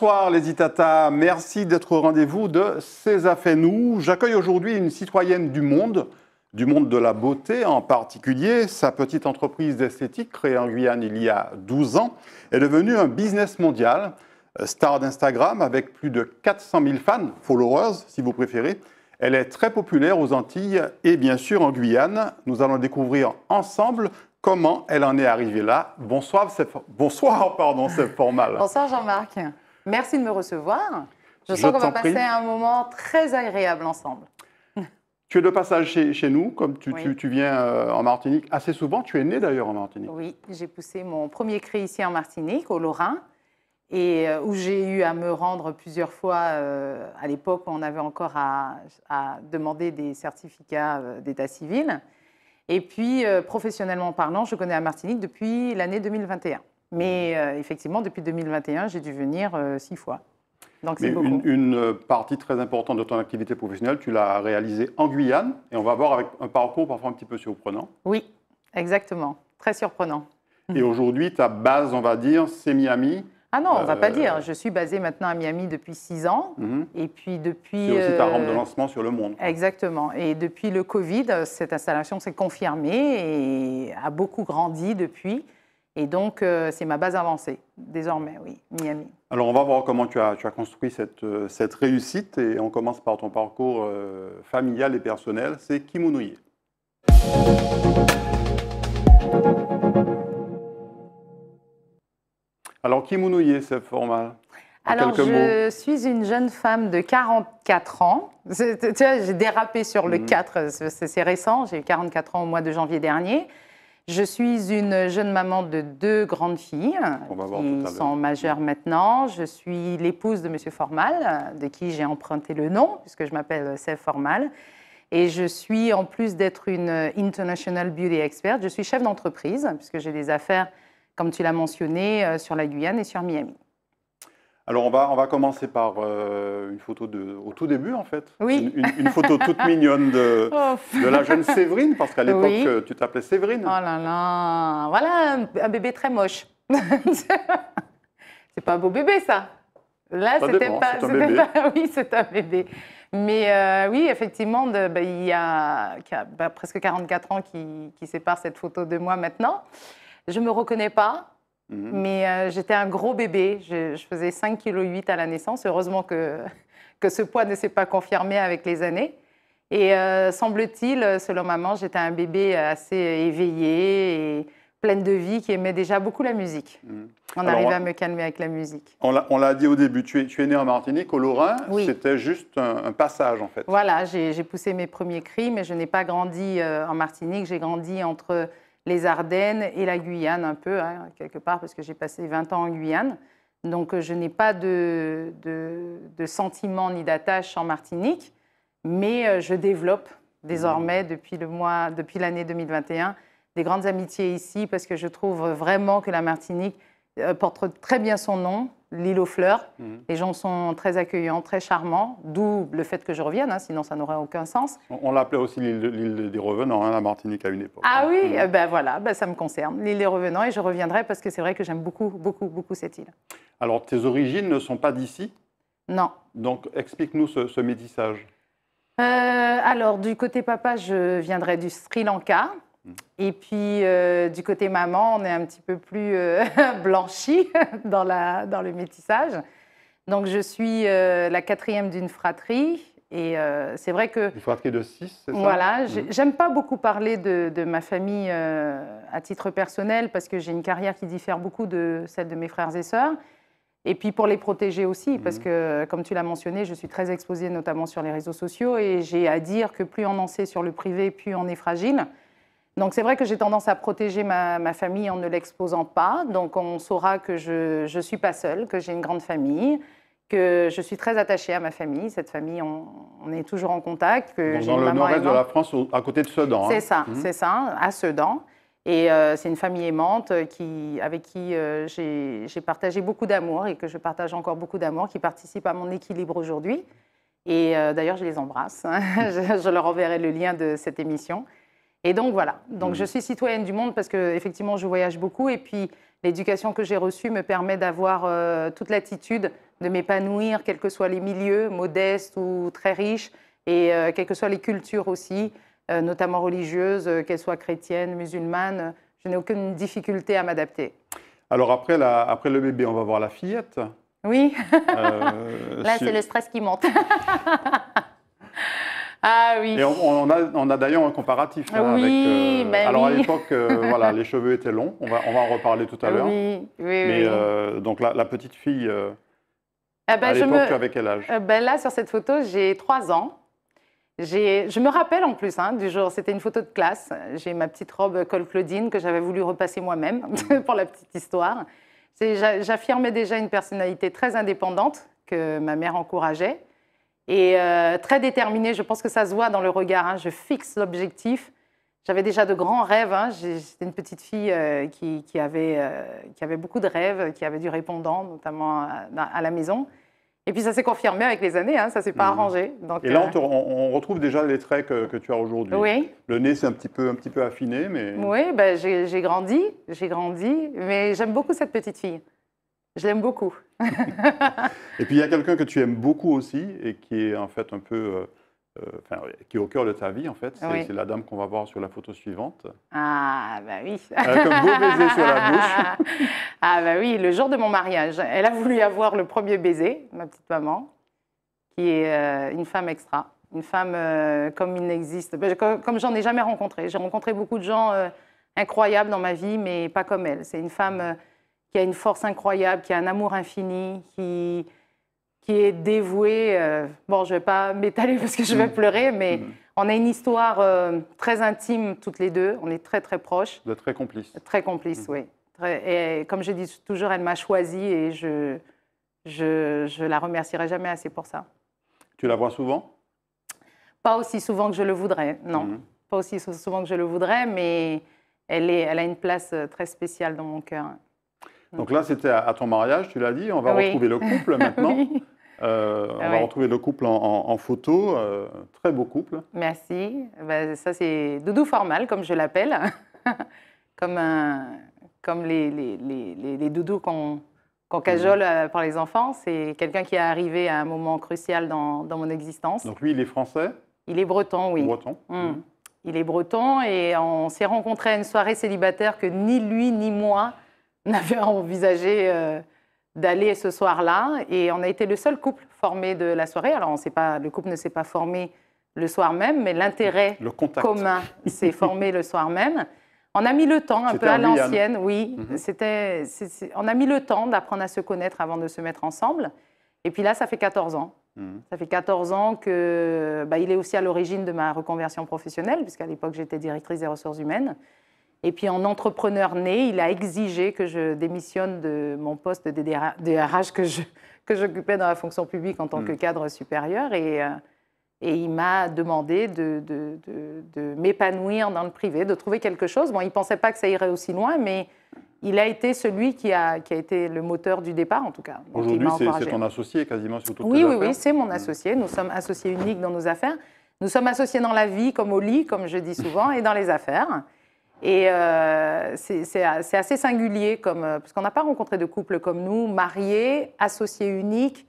Bonsoir les Itata, merci d'être au rendez-vous de Ces Affaires Nous. J'accueille aujourd'hui une citoyenne du monde, du monde de la beauté en particulier. Sa petite entreprise d'esthétique, créée en Guyane il y a 12 ans, est devenue un business mondial. Euh, star d'Instagram avec plus de 400 000 fans, followers si vous préférez. Elle est très populaire aux Antilles et bien sûr en Guyane. Nous allons découvrir ensemble comment elle en est arrivée là. Bonsoir, c'est, bonsoir pardon, c'est formal. Bonsoir Jean-Marc. Merci de me recevoir. Je, sens qu'on va passer un moment très agréable ensemble. Tu es de passage chez, nous, comme tu, viens euh, en Martinique assez souvent. Tu es né d'ailleurs en Martinique. Oui, j'ai poussé mon premier cri ici en Martinique, au Lorrain, et euh, où j'ai eu à me rendre plusieurs fois. Euh, à l'époque, on avait encore à, à demander des certificats d'état civil. Et puis, professionnellement parlant, je connais la Martinique depuis l'année 2021. Mais euh, effectivement, depuis 2021, j'ai dû venir euh, six fois. Donc c'est beaucoup. Une, une, euh, partie très importante de ton activité professionnelle, tu l'as réalisée en Guyane. Et on va voir avec un parcours parfois un petit peu surprenant. Oui, exactement. Très surprenant. Et aujourd'hui, ta base, on va dire, c'est Miami. Ah non, on ne va pas dire. Je suis basée maintenant à Miami depuis six ans. Mhm. Et puis depuis. C'est aussi ta rampe de lancement sur le monde. Exactement. Et depuis le Covid, cette installation s'est confirmée et a beaucoup grandi depuis. Et donc, euh, c'est ma base avancée, désormais, oui, Miami. Alors, on va voir comment tu as, construit euh, cette, réussite. Et on commence par ton parcours euh, familial et personnel. C'est Kimounouye. Alors, Kimounouye, c'est formal Alors, je suis une jeune femme de 44 ans. Tu vois, j'ai dérapé sur le 4, mmh. c'est récent. J'ai eu 44 ans au mois de janvier dernier. Je suis une jeune maman de deux grandes filles qui sont majeures maintenant. Je suis l'épouse de M. Formal, de qui j'ai emprunté le nom, puisque je m'appelle Sèvres Formal. Et je suis, en plus d'être une international beauty expert, je suis chef d'entreprise, puisque j'ai des affaires, comme tu l'as mentionné, euh, sur la Guyane et sur Miami. Alors on va, on va commencer par euh, une photo de, au tout début en fait. Oui. Une, photo toute mignonne de, de, la jeune Séverine, parce qu'à l'époque euh, tu t'appelais Séverine. Oh là là, voilà un, bébé très moche. c'est pas un beau bébé ça. Là c'était pas, oui c'est un bébé. Mais euh, oui effectivement, bah, il y a, bah, presque 44 ans qui, qui séparent cette photo de moi maintenant. Je me reconnais pas. Mhm. Mais euh, j'étais un gros bébé, je, faisais 5,8 kg à la naissance. Heureusement que, que ce poids ne s'est pas confirmé avec les années. Et euh, semble-t-il, selon maman, j'étais un bébé assez éveillé et pleine de vie qui aimait déjà beaucoup la musique. Mhm. On arrivait à me calmer avec la musique. On l'a dit au début, tu es, tu es née en Martinique, au Lorrain, c'était juste un, passage en fait. Voilà, j'ai poussé mes premiers cris, mais je n'ai pas grandi euh, en Martinique, j'ai grandi entre les Ardennes et la Guyane un peu, hein, quelque part, parce que j'ai passé 20 ans en Guyane. Donc euh, je n'ai pas de, de, sentiment ni d'attache en Martinique, mais euh, je développe désormais mmh. depuis le mois, depuis l'année 2021, des grandes amitiés ici parce que je trouve vraiment que la Martinique euh, porte très bien son nom, l'île aux fleurs. Mhm. Les gens sont très accueillants, très charmants, d'où le fait que je revienne, hein, sinon ça n'aurait aucun sens. On, l'appelait aussi l'île des revenants, hein, la Martinique à une époque. Ah oui, mhm. eh ben voilà, ben ça me concerne, l'île des revenants, et je reviendrai parce que c'est vrai que j'aime beaucoup, beaucoup, beaucoup cette île. Alors tes origines ne sont pas d'ici Non. Donc explique-nous ce, métissage. Euh, alors du côté papa, je viendrai du Sri Lanka. Et puis, euh, du côté maman, on est un petit peu plus euh, blanchi dans, dans le métissage. Donc, je suis euh, la quatrième d'une fratrie. Et c'est vrai que. Une fratrie de six, c'est ça Voilà. Mm. J'aime pas beaucoup parler de, de ma famille à titre personnel parce que j'ai une carrière qui diffère beaucoup de celle de mes frères et sœurs. Et puis pour les protéger aussi, parce mm. que comme tu l'as mentionné, je suis très exposée notamment sur les réseaux sociaux et j'ai à dire que plus on en sait sur le privé, plus on est fragile. Donc c'est vrai que j'ai tendance à protéger ma, famille en ne l'exposant pas. Donc on saura que je ne suis pas seule, que j'ai une grande famille, que je suis très attachée à ma famille. Cette famille, on, est toujours en contact. Que dans le nord-est de la France, à côté de Sedan. Hein. C'est ça, mmh. c'est ça, à Sedan. Et euh, c'est une famille aimante euh, qui, avec qui euh, j'ai partagé beaucoup d'amour et que je partage encore beaucoup d'amour, qui participe à mon équilibre aujourd'hui. Et d'ailleurs, je les embrasse. je, je leur enverrai le lien de cette émission. Et donc voilà, donc je mhm. suis citoyenne du monde parce que effectivement je voyage beaucoup et puis l'éducation que j'ai reçue me permet d'avoir euh, toute l'attitude de m'épanouir, quels que soient les milieux, modestes ou très riches, et euh, quelles que soient les cultures aussi, euh, notamment religieuses, qu'elles soient chrétiennes, musulmanes, je n'ai aucune difficulté à m'adapter. Alors après, après le bébé, on va voir la fillette. Oui. Là, c'est le stress qui monte. Ah oui. on, a, d'ailleurs un comparatif. avec, euh, bah alors à l'époque, euh, voilà, les cheveux étaient longs. On va, en reparler tout à l'heure. Mais euh, donc la, petite fille. Ah bah, à l'époque, quel âge bah, Là, sur cette photo, j'ai trois ans. Je me rappelle en plus hein, du jour, c'était une photo de classe. J'ai ma petite robe col Claudine que j'avais voulu repasser moi-même pour la petite histoire. J'affirmais déjà une personnalité très indépendante que ma mère encourageait et euh, très déterminée. Je pense que ça se voit dans le regard. Hein. Je fixe l'objectif. J'avais déjà de grands rêves. Hein. J'étais une petite fille euh, qui, avait, euh, qui avait beaucoup de rêves, qui avait du répondant, notamment à, la maison. Et puis ça s'est confirmé avec les années, hein. ça ne s'est pas mhm. arrangé. et là, on, retrouve déjà les traits que, que tu as aujourd'hui. Oui. Le nez, c'est un petit peu, un petit peu affiné, mais... Oui, ben, j'ai grandi, j'ai grandi, mais j'aime beaucoup cette petite fille. Je l'aime beaucoup. et puis il y a quelqu'un que tu aimes beaucoup aussi et qui est en fait un peu, euh, euh, qui est au cœur de ta vie en fait. C'est la dame qu'on va voir sur la photo suivante. Ah bah oui. Avec un beau baiser sur la bouche. ah bah oui, le jour de mon mariage, elle a voulu avoir le premier baiser, ma petite maman, qui est euh, une femme extra, une femme comme il n'existe, bah, comme, comme j'en ai jamais rencontré. J'ai rencontré beaucoup de gens incroyables dans ma vie, mais pas comme elle. C'est une femme qui a une force incroyable, qui a un amour infini, qui, qui est dévoué. Euh, bon, je ne vais pas m'étaler parce que je vais mm. pleurer, mais mm. on a une histoire euh, très intime toutes les deux. On est très, très proches. De très complices. Très complices, mm. oui. et comme je dis toujours, elle m'a choisie et je je, je la remercierai jamais assez pour ça. Tu la vois souvent Pas aussi souvent que je le voudrais, non. Pas aussi souvent que je le voudrais, mais elle, est, elle a une place euh, très spéciale dans mon cœur. Donc là, c'était à, ton mariage, tu l'as dit, on va retrouver le couple maintenant. Euh, on va retrouver le couple en, photo, euh, très beau couple. Merci. Bah, ça, c'est Doudou Formal, comme je l'appelle, comme, comme les, les, les, doudous qu'on cajole euh, par les enfants. C'est quelqu'un qui est arrivé à un moment crucial dans, mon existence. Donc lui, il est français Il est breton, oui. Breton. Mm. Mm. Il est breton et on s'est rencontrés à une soirée célibataire que ni lui ni moi on avait envisagé euh, d'aller ce soir-là et on a été le seul couple formé de la soirée. Alors, on pas, le couple ne s'est pas formé le soir même, mais l'intérêt commun s'est formé le soir même. On a mis le temps, un peu à l'ancienne, oui. Mhm. C'était, on a mis le temps d'apprendre à se connaître avant de se mettre ensemble. Et puis là, ça fait 14 ans. Mhm. Ça fait 14 ans que bah, il est aussi à l'origine de ma reconversion professionnelle, puisqu'à l'époque, j'étais directrice des ressources humaines. Et puis en entrepreneur né, il a exigé que je démissionne de mon poste de DRH que, je, que j'occupais dans la fonction publique en tant que hmm. cadre supérieur. Et, euh, et il m'a demandé de, de, de, m'épanouir dans le privé, de trouver quelque chose. Bon, il ne pensait pas que ça irait aussi loin, mais il a été celui qui a, qui a été le moteur du départ, en tout cas. Aujourd'hui, c'est, ton associé quasiment sur toutes oui, tes oui, Oui, c'est mon hmm. associé. Nous sommes associés uniques dans nos affaires. Nous sommes associés dans la vie, comme au lit, comme je dis souvent, et dans les affaires. Et euh, c'est assez singulier, comme, euh, parce qu'on n'a pas rencontré de couple comme nous, mariés, associés uniques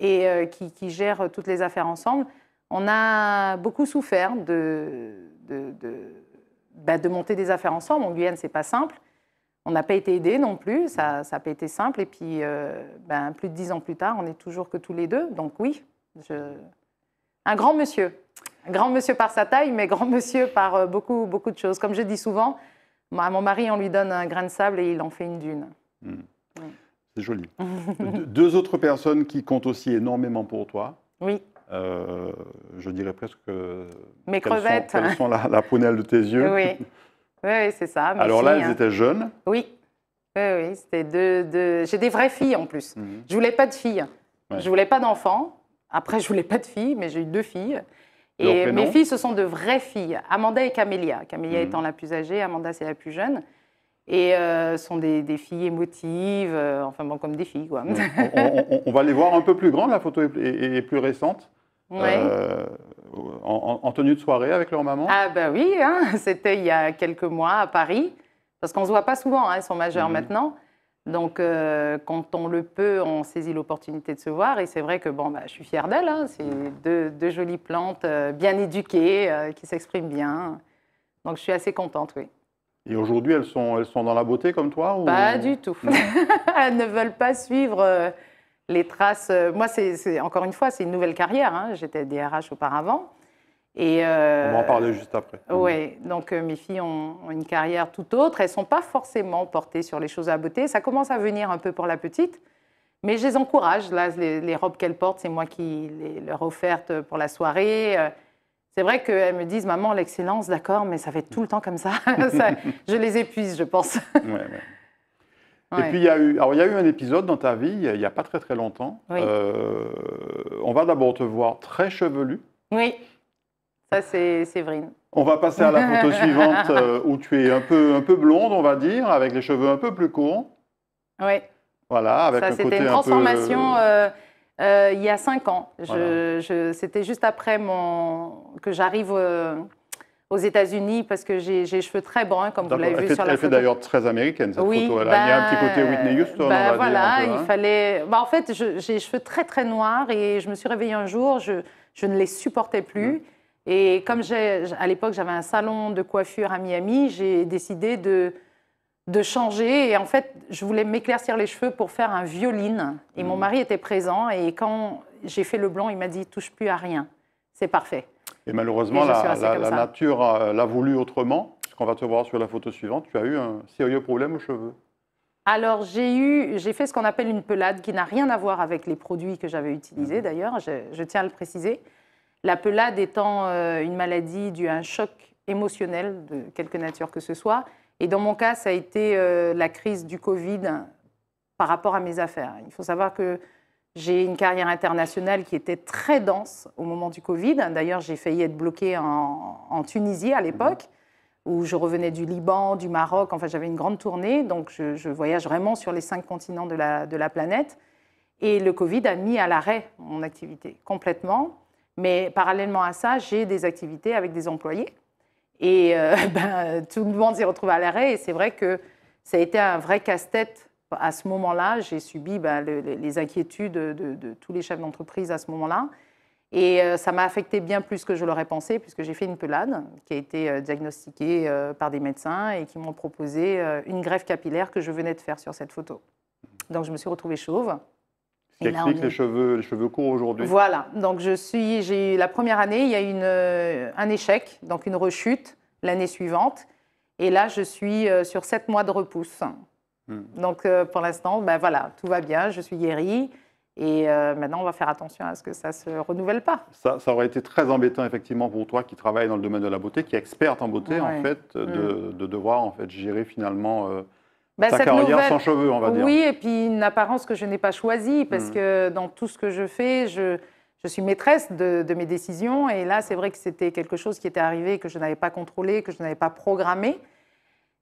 et euh, qui, qui, gèrent toutes les affaires ensemble. On a beaucoup souffert bah, de, monter des affaires ensemble. En Guyane, c'est pas simple. On n'a pas été aidés non plus, ça n'a pas été simple. Et puis, bah, plus de dix ans plus tard, on est toujours que tous les deux. Donc oui, un grand monsieur. Grand monsieur par sa taille, mais grand monsieur par euh, beaucoup, beaucoup de choses. Comme je dis souvent, à mon mari, on lui donne un grain de sable et il en fait une dune. Hmm. C'est joli. Deux autres personnes qui comptent aussi énormément pour toi. Oui. Euh, je dirais presque. Mes crevettes. elles sont la, la, prunelle de tes yeux. Oui, c'est ça. Alors là, elles hein. étaient jeunes. Oui. Oui, oui, deux. J'ai des vraies filles en plus. Mhm. Je voulais pas de filles. Je voulais pas d'enfants. Après, je voulais pas de filles, mais j'ai eu deux filles. Et mes filles, ce sont de vraies filles, Amanda et Camélia. Camélia mhm. étant la plus âgée, Amanda c'est la plus jeune. Et euh, sont des, filles émotives, euh, enfin bon, comme des filles quoi. on, va les voir un peu plus grandes, la photo est, plus récente. Euh, en, tenue de soirée avec leur maman Ah ben oui, hein, c'était il y a quelques mois à Paris, parce qu'on ne se voit pas souvent, hein, elles sont majeures mhm. maintenant. Donc, euh, quand on le peut, on saisit l'opportunité de se voir. Et c'est vrai que bon, bah, je suis fière d'elle. Hein. C'est deux, jolies plantes, euh, bien éduquées, euh, qui s'expriment bien. Donc, je suis assez contente, oui. Et aujourd'hui, elles sont, elles sont dans la beauté comme toi Pas du tout. elles ne veulent pas suivre les traces. Moi, c'est encore une fois, c'est une nouvelle carrière. Hein. J'étais DRH auparavant. Et euh, on va en parler juste après. Oui, donc euh, mes filles ont, une carrière tout autre. Elles ne sont pas forcément portées sur les choses à beauté. Ça commence à venir un peu pour la petite, mais je les encourage. Là, les, robes qu'elles portent, c'est moi qui les leur offerte pour la soirée. Euh, c'est vrai qu'elles me disent, maman, l'excellence, d'accord, mais ça fait tout le temps comme ça. je les épuise, je pense. ouais, Et puis, il y, a eu, alors, il y a eu un épisode dans ta vie, il n'y a pas très très longtemps. on va d'abord te voir très chevelu. Oui. Ça, c'est Séverine. On va passer à la photo suivante euh, où tu es un peu, un peu blonde, on va dire, avec les cheveux un peu plus courts. Oui. Voilà, Ça, c'était une transformation euh, euh, il y a cinq ans. c'était juste après mon... que j'arrive aux États-Unis parce que j'ai les cheveux très bruns, comme vous l'avez vu sur la photo. fait d'ailleurs très américaine, cette photo. il y a un petit bah, côté Whitney Houston. on bah, il hein. fallait. Bah, en fait, j'ai les cheveux très, très noirs et je me suis réveillée un jour, je, ne les supportais plus. Mm. Et comme à l'époque, j'avais un salon de coiffure à Miami, j'ai décidé de, changer. Et en fait, je voulais m'éclaircir les cheveux pour faire un violine. Et mon mm. mari était présent. Et quand j'ai fait le blanc, il m'a dit touche plus à rien. C'est parfait. Et malheureusement, la, nature euh, l'a voulu autrement. On qu'on va te voir sur la photo suivante, tu as eu un sérieux problème aux cheveux. Alors j'ai fait ce qu'on appelle une pelade qui n'a rien à voir avec les produits que j'avais utilisés. Mm-hmm. D'ailleurs, je, tiens à le préciser. La pelade étant euh, une maladie due à un choc émotionnel de quelque nature que ce soit. Et dans mon cas, ça a été euh, la crise du Covid par rapport à mes affaires. Il faut savoir que j'ai une carrière internationale qui était très dense au moment du Covid. D'ailleurs, j'ai failli être bloquée en, Tunisie à l'époque, où je revenais du Liban, du Maroc. Enfin, j'avais une grande tournée, donc je, voyage vraiment sur les cinq continents de la, de la planète. Et le Covid a mis à l'arrêt mon activité complètement. Mais parallèlement à ça, j'ai des activités avec des employés. Et euh, ben, tout le monde s'est retrouvé à l'arrêt. Et c'est vrai que ça a été un vrai casse-tête à ce moment-là. J'ai subi ben, les inquiétudes de, tous les chefs d'entreprise à ce moment-là. Et euh, ça m'a affecté bien plus que je l'aurais pensé, puisque j'ai fait une pelade qui a été euh, diagnostiquée par des médecins et qui m'ont proposé une greffe capillaire que je venais de faire sur cette photo. Donc je me suis retrouvée chauve qui explique les, cheveux, les cheveux courts aujourd'hui. Voilà, donc je suis, j'ai la première année, il y a une, euh, un échec, donc une rechute l'année suivante. Et là, je suis euh, sur sept mois de repousse. Hmm. Donc euh, pour l'instant, ben voilà, tout va bien, je suis guérie. Et maintenant, on va faire attention à ce que ça ne se renouvelle pas. Ça, ça, aurait été très embêtant, effectivement, pour toi qui travailles dans le domaine de la beauté, qui est experte en beauté, en fait, hmm. de, devoir en fait, gérer finalement ben, cette nouvelle... sans cheveux, on va dire. Oui, et puis une apparence que je n'ai pas choisie, parce hmm. que dans tout ce que je fais, je, je suis maîtresse de, mes décisions. Et là, c'est vrai que c'était quelque chose qui était arrivé, que je n'avais pas contrôlé, que je n'avais pas programmé.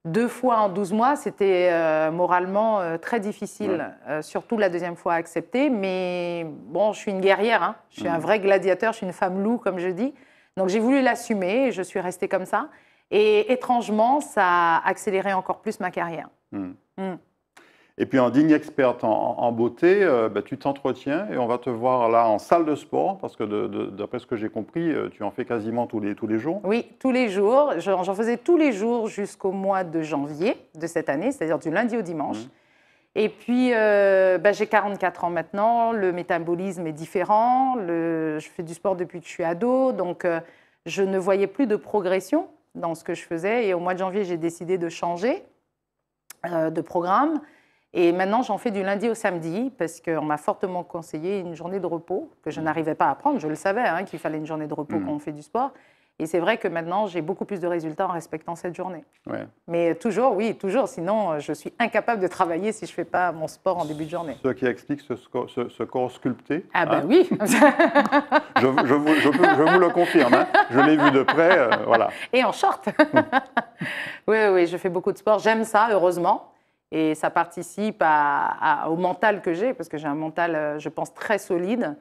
Deux fois en 12 mois, c'était euh, moralement euh, très difficile, euh, surtout la deuxième fois à accepter. Mais bon, je suis une guerrière, hein. je suis un hmm. vrai gladiateur, je suis une femme loup, comme je dis. Donc j'ai voulu l'assumer et je suis restée comme ça. Et étrangement, ça a accéléré encore plus ma carrière. Mm. Mm. Et puis en digne experte en, beauté, euh, bah, tu t'entretiens et on va te voir là en salle de sport, parce que d'après ce que j'ai compris, euh, tu en fais quasiment tous les, tous les jours. Oui, tous les jours. J'en faisais tous les jours jusqu'au mois de janvier de cette année, c'est-à-dire du lundi au dimanche. Mm. Et puis, euh, bah, j'ai 44 ans maintenant, le métabolisme est différent, je fais du sport depuis que je suis ado, donc je ne voyais plus de progression dans ce que je faisais. Et au mois de janvier, j'ai décidé de changer. Euh, de programme. Et maintenant, j'en fais du lundi au samedi parce qu'on m'a fortement conseillé une journée de repos que je mm. n'arrivais pas à prendre. Je le savais hein, qu'il fallait une journée de repos mm. quand on fait du sport. Et c'est vrai que maintenant, j'ai beaucoup plus de résultats en respectant cette journée. Mais toujours, oui, toujours. Sinon, euh, je suis incapable de travailler si je ne fais pas mon sport en début de journée. Ce qui explique ce, corps sculpté. Ah ben hein. oui je, vous, le confirme. Hein. Je l'ai vu de près, euh, voilà. Et en short Oui, oui, je fais beaucoup de sport. J'aime ça, heureusement. Et ça participe au mental que j'ai, parce que j'ai un mental, euh, je pense, très solide.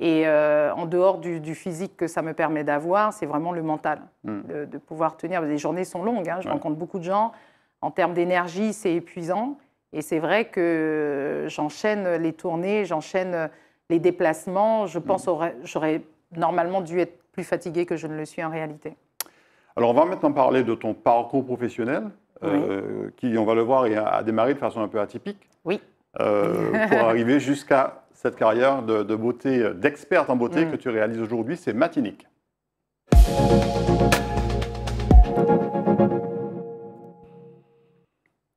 Et euh, en dehors du, physique que ça me permet d'avoir, c'est vraiment le mental, hmm. de, pouvoir tenir. Les journées sont longues, hein, je rencontre beaucoup de gens. En termes d'énergie, c'est épuisant. Et c'est vrai que j'enchaîne les tournées, j'enchaîne les déplacements. Je pense que hmm. j'aurais normalement dû être plus fatiguée que je ne le suis en réalité. Alors on va maintenant parler de ton parcours professionnel, euh, qui, on va le voir, a, a démarré de façon un peu atypique. Oui. Euh, pour arriver jusqu'à cette carrière de, beauté, d'experte en beauté mm. que tu réalises aujourd'hui, c'est Martinique.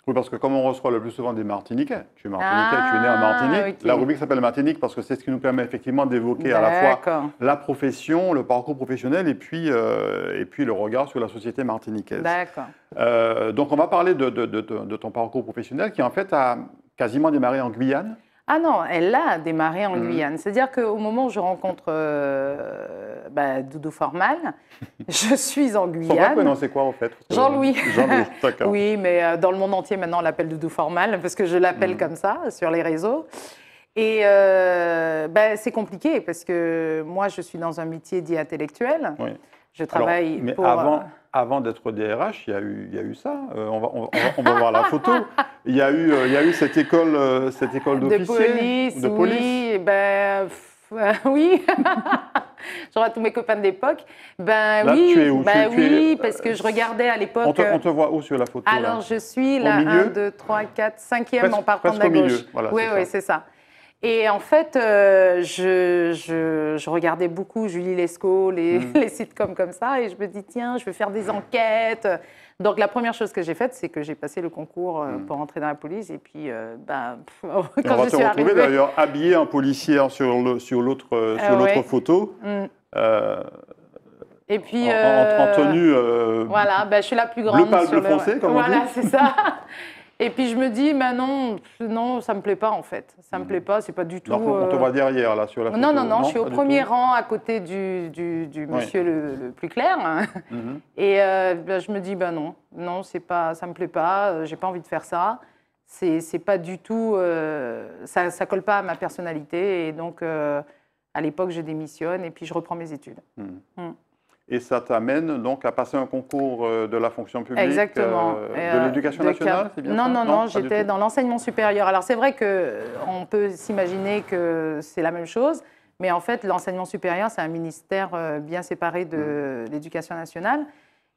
Oui, parce que comme on reçoit le plus souvent des Martiniquais, tu es Martiniquais, tu es né en ah, Martinique, la rubrique s'appelle Martinique parce que c'est ce qui nous permet effectivement d'évoquer à la fois la profession, le parcours professionnel et puis, euh, et puis le regard sur la société martiniquaise. D'accord. Euh, donc on va parler de, ton parcours professionnel qui en fait a quasiment démarré en Guyane. Ah non, elle l'a démarré en mm. Guyane. C'est-à-dire qu'au moment où je rencontre euh, bah, Doudou Formal, je suis en Guyane. c'est quoi en fait Jean-Louis. Jean-Louis, d'accord. oui, mais euh, dans le monde entier maintenant, on l'appelle Doudou Formal parce que je l'appelle mm. comme ça sur les réseaux. Et euh, bah, c'est compliqué parce que moi, je suis dans un métier dit intellectuel. Oui. Je travaille mais Avant, euh, avant d'être DRH, il y a eu, il y eu ça. Euh, on, va, voir la photo. Il y a eu, euh, il y eu cette école, cette école De police. Oui, ben, oui. Genre tous mes copains d'époque. Ben là, oui, tu es où ben, oui, parce que je regardais à l'époque. On, te voit où sur la photo Alors je suis là, 1, 2, 3, 4, 5e en partant de gauche. oui, oui, c'est ça. Et en fait, euh, je, regardais beaucoup Julie Lescaut, les, mm. les, sitcoms comme ça, et je me dis, tiens, je vais faire des enquêtes. Donc la première chose que j'ai faite, c'est que j'ai passé le concours euh, mm. pour entrer dans la police, et puis, euh, ben, quand on je va suis retrouver d'ailleurs habillé en policier sur l'autre ah sur photo. Mm. Et puis. En, tenue. voilà, ben, je suis la plus grande. Le français, comme on Voilà, c'est ça. Et puis je me dis, bah non, non, ça me plaît pas en fait. Ça me mm. plaît pas, c'est pas du bah, tout. Alors, on te euh, voit derrière là sur la photo. Non, non, non, je suis au premier rang à côté du, monsieur le, plus clair. Hein. Mm-hmm. Et euh, bah, je me dis, bah non, non, c'est pas, ça me plaît pas. Euh, j'ai pas envie de faire ça. C'est pas du tout, ça, ne colle pas à ma personnalité. Et donc à l'époque, je démissionne et puis je reprends mes études. Mm. Mm. Et ça t'amène donc à passer un concours euh, de la fonction publique, Exactement. Euh, de euh, l'éducation nationale, c'est bien non, non, non, j'étais dans l'enseignement supérieur. Alors c'est vrai qu'on peut s'imaginer que c'est la même chose, mais en fait l'enseignement supérieur, c'est un ministère bien séparé de mm. l'éducation nationale.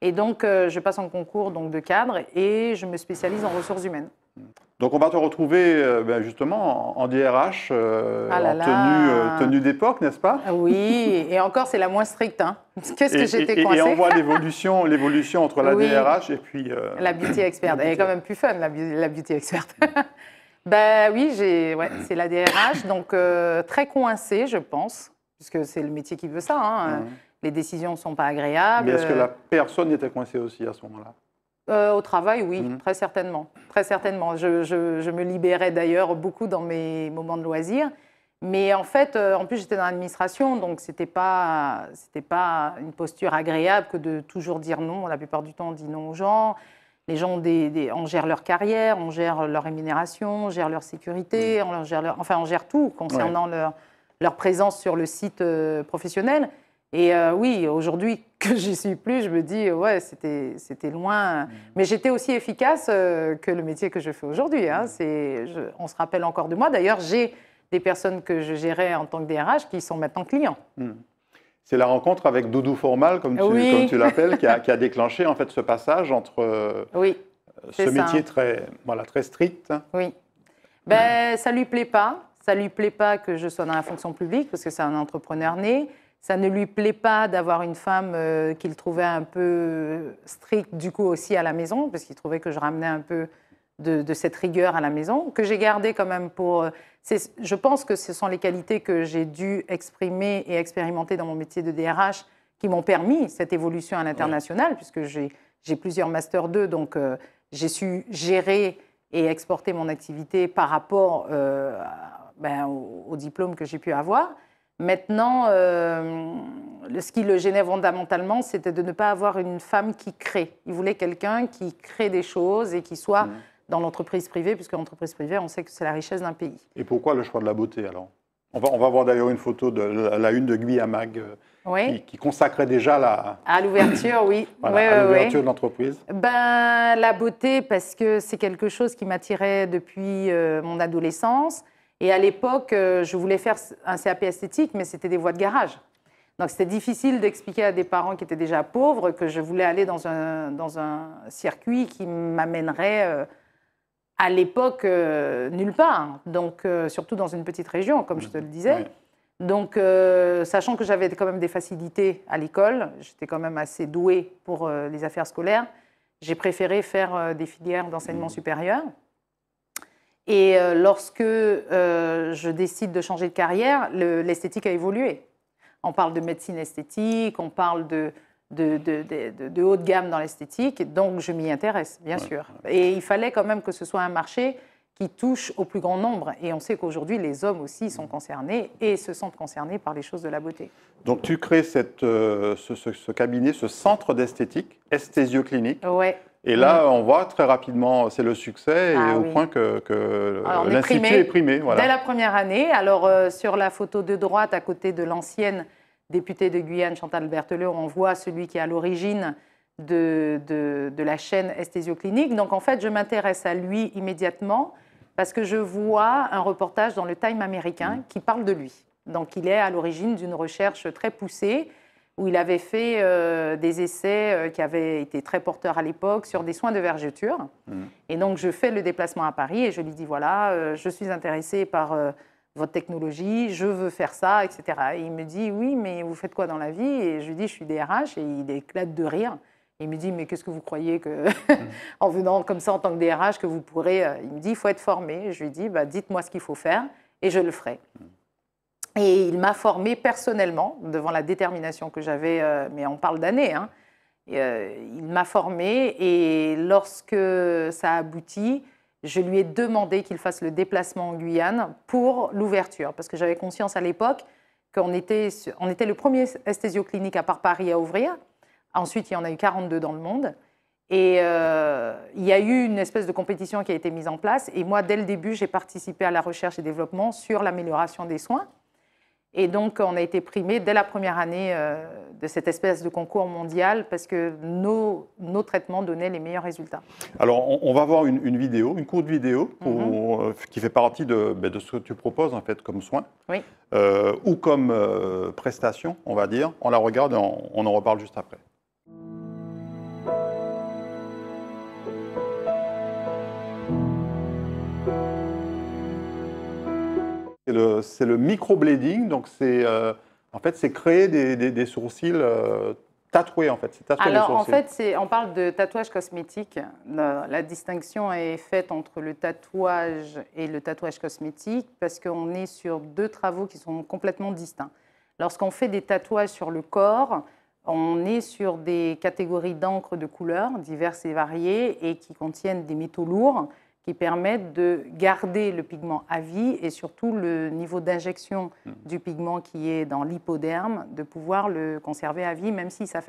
Et donc je passe en concours donc, de cadre et je me spécialise en ressources humaines. Mm. Donc on va te retrouver euh, ben, justement en, DRH, euh, ah en tenue, euh, tenue d'époque, n'est-ce pas ah Oui, et encore c'est la moins stricte. Hein. Qu'est-ce que j'étais coincée Et on voit l'évolution, l'évolution entre la DRH et puis... La beauty expert. Elle est quand même plus fun, la, la beauty expert. ben oui, ouais, c'est la DRH, donc très coincée, je pense, puisque c'est le métier qui veut ça. Hein. Mhm. Les décisions ne sont pas agréables. Mais est-ce que la personne était coincée aussi à ce moment-là euh, au travail, oui, mhm. très certainement. Très certainement. Je, me libérais d'ailleurs beaucoup dans mes moments de loisirs. Mais en fait, euh, en plus, j'étais dans l'administration, donc ce n'était pas, pas une posture agréable que de toujours dire non. La plupart du temps, on dit non aux gens. Les gens, des, on gère leur carrière, on gère leur rémunération, on gère leur sécurité, mhm. gère enfin, on gère tout concernant leur, présence sur le site euh, professionnel. Et euh, oui, aujourd'hui que j'y suis plus, je me dis, ouais, c'était, c'était loin. Mm. Mais j'étais aussi efficace euh, que le métier que je fais aujourd'hui. Hein. Mm. C'est, on se rappelle encore de moi. D'ailleurs, j'ai des personnes que je gérais en tant que DRH qui sont maintenant clients. Mm. C'est la rencontre avec Doudou Formal, comme tu, l'appelles, qui a, déclenché en fait ce passage entre euh, ce métier très, voilà, très strict. Oui. Ben, ne ça lui plaît pas. Ça lui plaît pas que je sois dans la fonction publique parce que c'est un entrepreneur né ça ne lui plaît pas d'avoir une femme euh, qu'il trouvait un peu stricte, du coup aussi à la maison, parce qu'il trouvait que je ramenais un peu de, cette rigueur à la maison, que j'ai gardée quand même pour. Euh, je pense que ce sont les qualités que j'ai dû exprimer et expérimenter dans mon métier de DRH qui m'ont permis cette évolution à l'international, puisque j'ai plusieurs Master 2, donc euh, j'ai su gérer et exporter mon activité par rapport ben, au diplôme que j'ai pu avoir. Maintenant, euh, ce qui le gênait fondamentalement, c'était de ne pas avoir une femme qui crée. Il voulait quelqu'un qui crée des choses et qui soit mm. dans l'entreprise privée, puisque l'entreprise privée, on sait que c'est la richesse d'un pays. Et pourquoi le choix de la beauté alors on va, on va, voir d'ailleurs une photo de la, une de Guy Amag euh, qui, consacrait déjà la... À l'ouverture, oui. l'ouverture de l'entreprise. Ben, la beauté, parce que c'est quelque chose qui m'attirait depuis euh, mon adolescence. Et à l'époque, euh, je voulais faire un CAP esthétique, mais c'était des voies de garage. Donc c'était difficile d'expliquer à des parents qui étaient déjà pauvres que je voulais aller dans un, circuit qui m'amènerait euh, à l'époque euh, nulle part. Donc surtout dans une petite région, comme je te le disais. Donc sachant que j'avais quand même des facilités à l'école, j'étais quand même assez douée pour les affaires scolaires, j'ai préféré faire des filières d'enseignement mmh. supérieur. Et euh, lorsque euh, je décide de changer de carrière, l'esthétique a évolué. On parle de médecine esthétique, on parle de, de, haut de gamme dans l'esthétique, donc je m'y intéresse, bien sûr. Et il fallait quand même que ce soit un marché qui touche au plus grand nombre. Et on sait qu'aujourd'hui, les hommes aussi sont concernés et se sentent concernés par les choses de la beauté. Donc tu crées euh, ce, cabinet, ce centre d'esthétique, Esthésio Clinique. Ouais. Et là, ah. on voit très rapidement, c'est le succès, ah au point que, que l'Institut est, primé. Dès la première année, alors euh, sur la photo de droite, à côté de l'ancienne députée de Guyane, Chantal Berthelot, on voit celui qui est à l'origine de, de, la chaîne EsthésioClinique. clinique Donc en fait, je m'intéresse à lui immédiatement parce que je vois un reportage dans le Time américain mm. qui parle de lui. Donc il est à l'origine d'une recherche très poussée où il avait fait euh, des essais euh, qui avaient été très porteurs à l'époque sur des soins de vergeture. Mm. Et donc, je fais le déplacement à Paris et je lui dis voilà, euh, je suis intéressé par votre technologie, je veux faire ça, etc. Et il me dit, oui, mais vous faites quoi dans la vie Et je lui dis, je suis DRH, et il éclate de rire. il me dit, mais qu'est-ce que vous croyez que, mm. en venant comme ça en tant que DRH, que vous pourrez Il me dit, il faut être formé. Je lui dis, bah, dites-moi ce qu'il faut faire, et je le ferai. Mm. Et il m'a formé personnellement, devant la détermination que j'avais, euh, mais on parle d'années. Hein. Euh, il m'a formé et lorsque ça a aboutit, je lui ai demandé qu'il fasse le déplacement en Guyane pour l'ouverture, parce que j'avais conscience à l'époque qu'on était, on était le premier esthésio à part Paris à ouvrir. Ensuite, il y en a eu 42 dans le monde. Et euh, il y a eu une espèce de compétition qui a été mise en place. Et moi, dès le début, j'ai participé à la recherche et développement sur l'amélioration des soins. Et donc, on a été primé dès la première année euh, de cette espèce de concours mondial parce que nos, nos traitements donnaient les meilleurs résultats. Alors, on, va voir une, vidéo, une courte vidéo mhm. euh, qui fait partie ben, de, ce que tu proposes en fait comme soin euh, ou comme prestation, on va dire. On la regarde et on en reparle juste après. C'est le, le microblading, donc c'est euh, en fait c'est créer des, sourcils euh, tatoués en fait. Alors en fait, on parle de tatouage cosmétique. La, distinction est faite entre le tatouage et le tatouage cosmétique parce qu'on est sur deux travaux qui sont complètement distincts. Lorsqu'on fait des tatouages sur le corps, on est sur des catégories d'encre de couleurs diverses et variées et qui contiennent des métaux lourds qui permettent de garder le pigment à vie et surtout le niveau d'injection mm. du pigment qui est dans l'hypoderme, de pouvoir le conserver à vie même si ça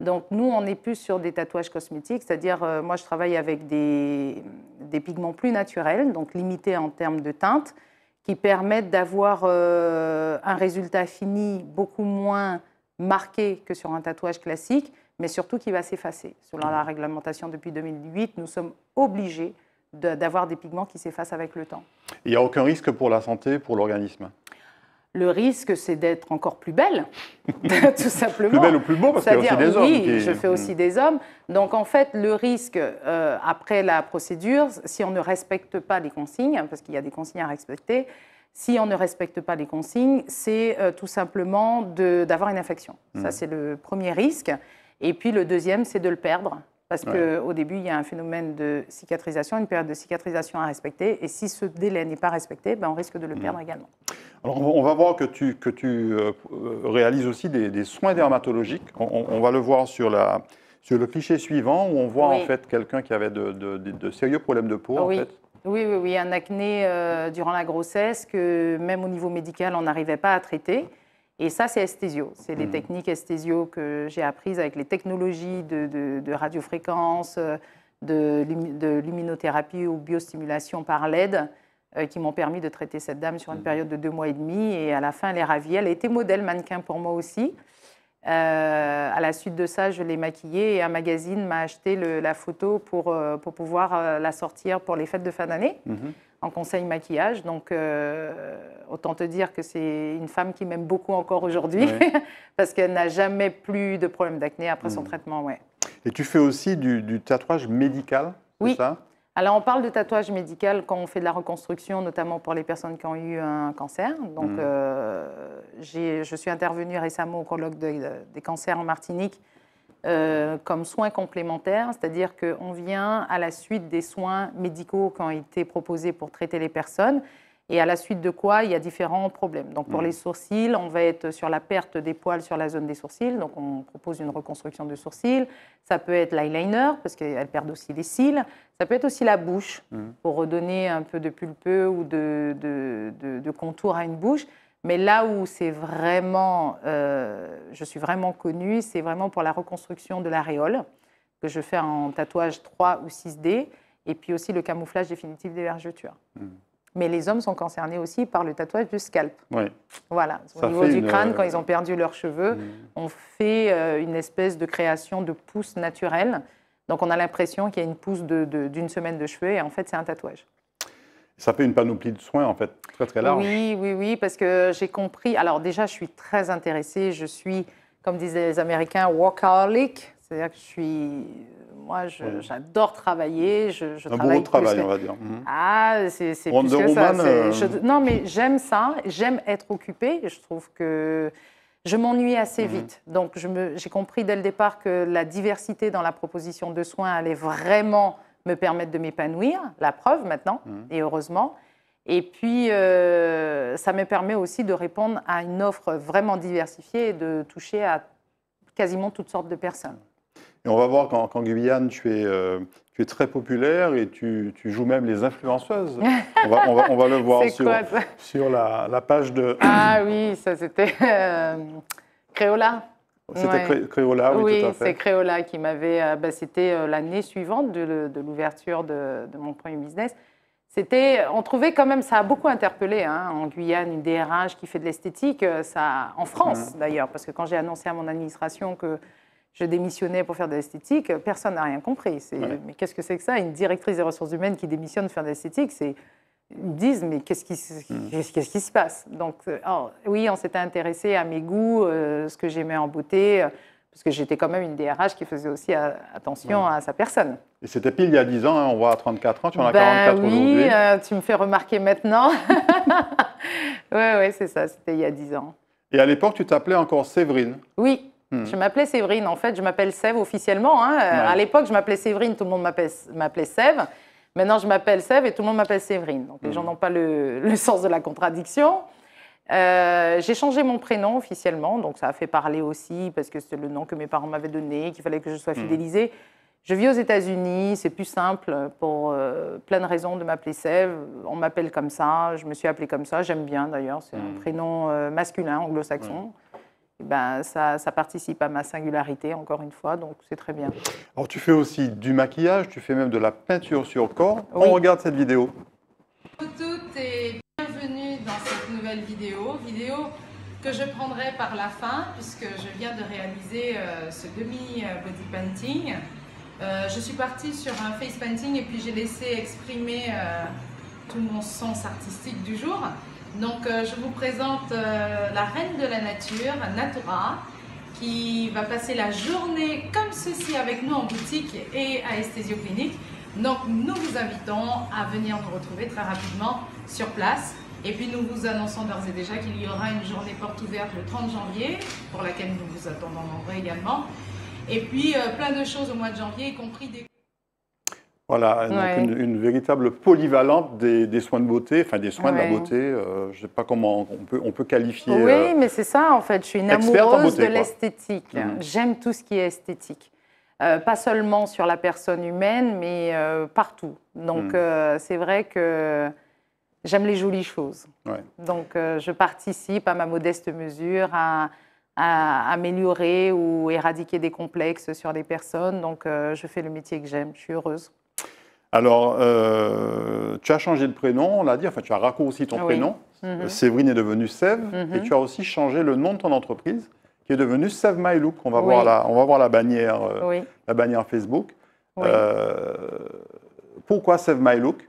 Donc nous, on est plus sur des tatouages cosmétiques, c'est-à-dire euh, moi je travaille avec des, pigments plus naturels, donc limités en termes de teinte, qui permettent d'avoir euh, un résultat fini beaucoup moins marqué que sur un tatouage classique, mais surtout qui va s'effacer. Selon mm. la réglementation depuis 2008, nous sommes obligés d'avoir des pigments qui s'effacent avec le temps. Il n'y a aucun risque pour la santé, pour l'organisme le risque, c'est d'être encore plus belle, tout simplement. plus belle ou plus beau, parce qu'il y a aussi des hommes. Oui, je fais aussi mm. des hommes. Donc, en fait, le risque, euh, après la procédure, si on ne respecte pas les consignes, parce qu'il y a des consignes à respecter, si on ne respecte pas les consignes, c'est euh, tout simplement d'avoir une infection. Ça, mm. c'est le premier risque. Et puis, le deuxième, c'est de le perdre. Parce qu'au début, il y a un phénomène de cicatrisation, une période de cicatrisation à respecter. Et si ce délai n'est pas respecté, ben on risque de le mm. perdre également. Alors, on va voir que tu, que tu euh, réalises aussi des, soins dermatologiques. On, va le voir sur, la, sur le cliché suivant, où on voit en fait quelqu'un qui avait de, de, sérieux problèmes de peau. Oui. Oui, oui, oui, un acné euh, durant la grossesse que même au niveau médical, on n'arrivait pas à traiter. Et ça, c'est esthésio. C'est les mm. techniques esthésio que j'ai apprises avec les technologies de, radiofréquence, de, luminothérapie ou biostimulation par LED euh, qui m'ont permis de traiter cette dame sur une mm. période de deux mois et demi. Et à la fin, elle est ravie. Elle a été modèle mannequin pour moi aussi. Euh, à la suite de ça, je l'ai maquillée et un magazine m'a acheté la photo pour, euh, pouvoir la sortir pour les fêtes de fin d'année. Mm-hmm en conseil maquillage. Donc, euh, autant te dire que c'est une femme qui m'aime beaucoup encore aujourd'hui, parce qu'elle n'a jamais plus de problème d'acné après son hmm. traitement. Ouais. Et tu fais aussi du, tatouage médical, oui. alors, on parle de tatouage médical quand on fait de la reconstruction, notamment pour les personnes qui ont eu un cancer. Donc, hmm. euh, je suis intervenue récemment au colloque des cancers en Martinique euh, comme soins complémentaires, c'est-à-dire qu'on vient à la suite des soins médicaux qui ont été proposés pour traiter les personnes. Et à la suite de quoi, il y a différents problèmes. Donc pour les sourcils, on va être sur la perte des poils sur la zone des sourcils. Donc on propose une reconstruction de sourcils. Ça peut être l'eyeliner, parce qu'elle perd aussi les cils. Ça peut être aussi la bouche, mmh. pour redonner un peu de pulpeux ou de, de contour à une bouche. Mais là où c'est vraiment, euh, je suis vraiment connue, c'est vraiment pour la reconstruction de l'aréole que je fais en tatouage 3 ou 6D, et puis aussi le camouflage définitif des vergetures. Hmm. Mais les hommes sont concernés aussi par le tatouage du scalp. Oui. Voilà, au niveau du crâne, quand euh, ils ont perdu leurs cheveux, hmm. on fait euh, une espèce de création de pousse naturelle. Donc on a l'impression qu'il y a une pousse d'une semaine de cheveux, et en fait c'est un tatouage. Ça fait une panoplie de soins, en fait, très, très large. Oui, oui, oui, parce que j'ai compris. Alors, déjà, je suis très intéressée. Je suis, comme disaient les Américains, workaholic. C'est-à-dire que je suis. Moi, j'adore travailler. Je, Un travaille gros travail, on va dire. Mhm. Ah, c'est plus que ça. Euh, non, mais j'aime ça. J'aime être occupée. Je trouve que je m'ennuie assez mhm. vite. Donc, j'ai compris dès le départ que la diversité dans la proposition de soins allait vraiment me permettent de m'épanouir, la preuve maintenant, mmh. et heureusement. Et puis, euh, ça me permet aussi de répondre à une offre vraiment diversifiée et de toucher à quasiment toutes sortes de personnes. Et on va voir quand Guyane, tu es, euh, tu es très populaire et tu, tu joues même les influenceuses. on, va, on, va, le voir sur, sur la, la, page de... Ah oui, ça c'était euh, Créola. C'était Créola, oui, tout à fait. c'est Créola qui m'avait. Euh, bah, c'était euh, l'année suivante de, l'ouverture de, mon premier business. C'était, on trouvait quand même, ça a beaucoup interpellé hein, en Guyane, une DRH qui fait de l'esthétique, euh, ça, en France mm. d'ailleurs, parce que quand j'ai annoncé à mon administration que je démissionnais pour faire de l'esthétique, personne n'a rien compris. Mais qu'est-ce que c'est que ça Une directrice des ressources humaines qui démissionne pour faire de l'esthétique, c'est ils disent mais qu'est-ce qui, hmm. qu'est-ce qui se passe Donc euh, oh, oui, on s'était intéressé à mes goûts, euh, ce que j'aimais en beauté, euh, parce que j'étais quand même une DRH qui faisait aussi attention hmm. à sa personne. Et c'était pile il y a 10 ans, hein, on voit à 34 ans, tu en as 44 ben aujourd'hui. Oui, tu me fais remarquer maintenant. oui, c'est ça, c'était il y a 10 ans. Et à l'époque, tu t'appelais encore Séverine Oui, hmm. je m'appelais Séverine. En fait, je m'appelle Sève officiellement. Hein. À l'époque, je m'appelais Séverine, tout le monde m'appelait Sève. Maintenant, je m'appelle Sève et tout le monde m'appelle Séverine. Donc, les mm. gens n'ont pas le, sens de la contradiction. Euh, j'ai changé mon prénom officiellement, donc ça a fait parler aussi parce que c'est le nom que mes parents m'avaient donné, qu'il fallait que je sois mm. fidélisée. Je vis aux États-Unis, c'est plus simple pour euh, plein de raisons de m'appeler Sève. On m'appelle comme ça, je me suis appelée comme ça, j'aime bien d'ailleurs, c'est un mm. prénom euh, masculin anglo-saxon. Eh ben, ça, ça, participe à ma singularité, encore une fois, donc c'est très bien. Alors tu fais aussi du maquillage, tu fais même de la peinture sur corps. On regarde cette vidéo. Tout est bienvenue dans cette nouvelle vidéo, vidéo que je prendrai par la fin, puisque je viens de réaliser euh, ce demi-body painting. Euh, je suis partie sur un face painting et puis j'ai laissé exprimer euh, tout mon sens artistique du jour. Donc, euh, je vous présente euh, la reine de la nature, Natura, qui va passer la journée comme ceci avec nous en boutique et à Esthésio Clinique. Donc, nous vous invitons à venir nous retrouver très rapidement sur place. Et puis, nous vous annonçons d'ores et déjà qu'il y aura une journée porte ouverte le 30 janvier, pour laquelle nous vous attendons en vrai également. Et puis, euh, plein de choses au mois de janvier, y compris des... Voilà, donc une, véritable polyvalente des, soins de beauté, enfin des soins de la beauté, euh, je ne sais pas comment on peut, on peut qualifier. Oui, euh, mais c'est ça en fait, je suis une amoureuse de l'esthétique. Mhm. J'aime tout ce qui est esthétique. Euh, pas seulement sur la personne humaine, mais partout. Donc mhm. c'est vrai que j'aime les jolies choses. Donc je participe à ma modeste mesure à, à améliorer ou éradiquer des complexes sur des personnes. Donc je fais le métier que j'aime, je suis heureuse. Alors, euh, tu as changé de prénom, on l'a dit, enfin, tu as raccourci ton ah prénom. Mhm. Séverine est devenue Sève, et mhm. tu as aussi changé le nom de ton entreprise, qui est devenue Sève My Look. On va, voir, la, on va voir la bannière, euh, la bannière Facebook. Euh, pourquoi Sève My Look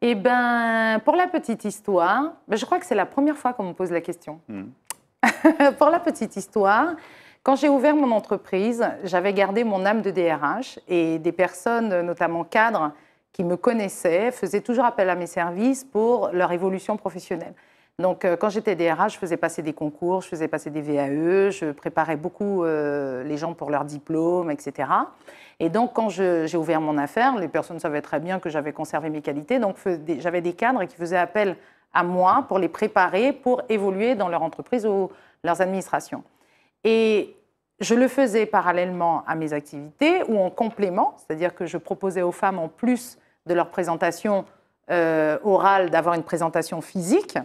Eh bien, pour la petite histoire, ben, je crois que c'est la première fois qu'on me pose la question. Hmm. pour la petite histoire, quand j'ai ouvert mon entreprise, j'avais gardé mon âme de DRH et des personnes, notamment cadres, qui me connaissaient, faisaient toujours appel à mes services pour leur évolution professionnelle. Donc, euh, quand j'étais DRH, je faisais passer des concours, je faisais passer des VAE, je préparais beaucoup euh, les gens pour leur diplôme, etc. Et donc, quand j'ai ouvert mon affaire, les personnes savaient très bien que j'avais conservé mes qualités. Donc, j'avais des cadres qui faisaient appel à moi pour les préparer, pour évoluer dans leur entreprise ou leurs administrations. Et je le faisais parallèlement à mes activités ou en complément, c'est-à-dire que je proposais aux femmes, en plus de leur présentation euh, orale, d'avoir une présentation physique.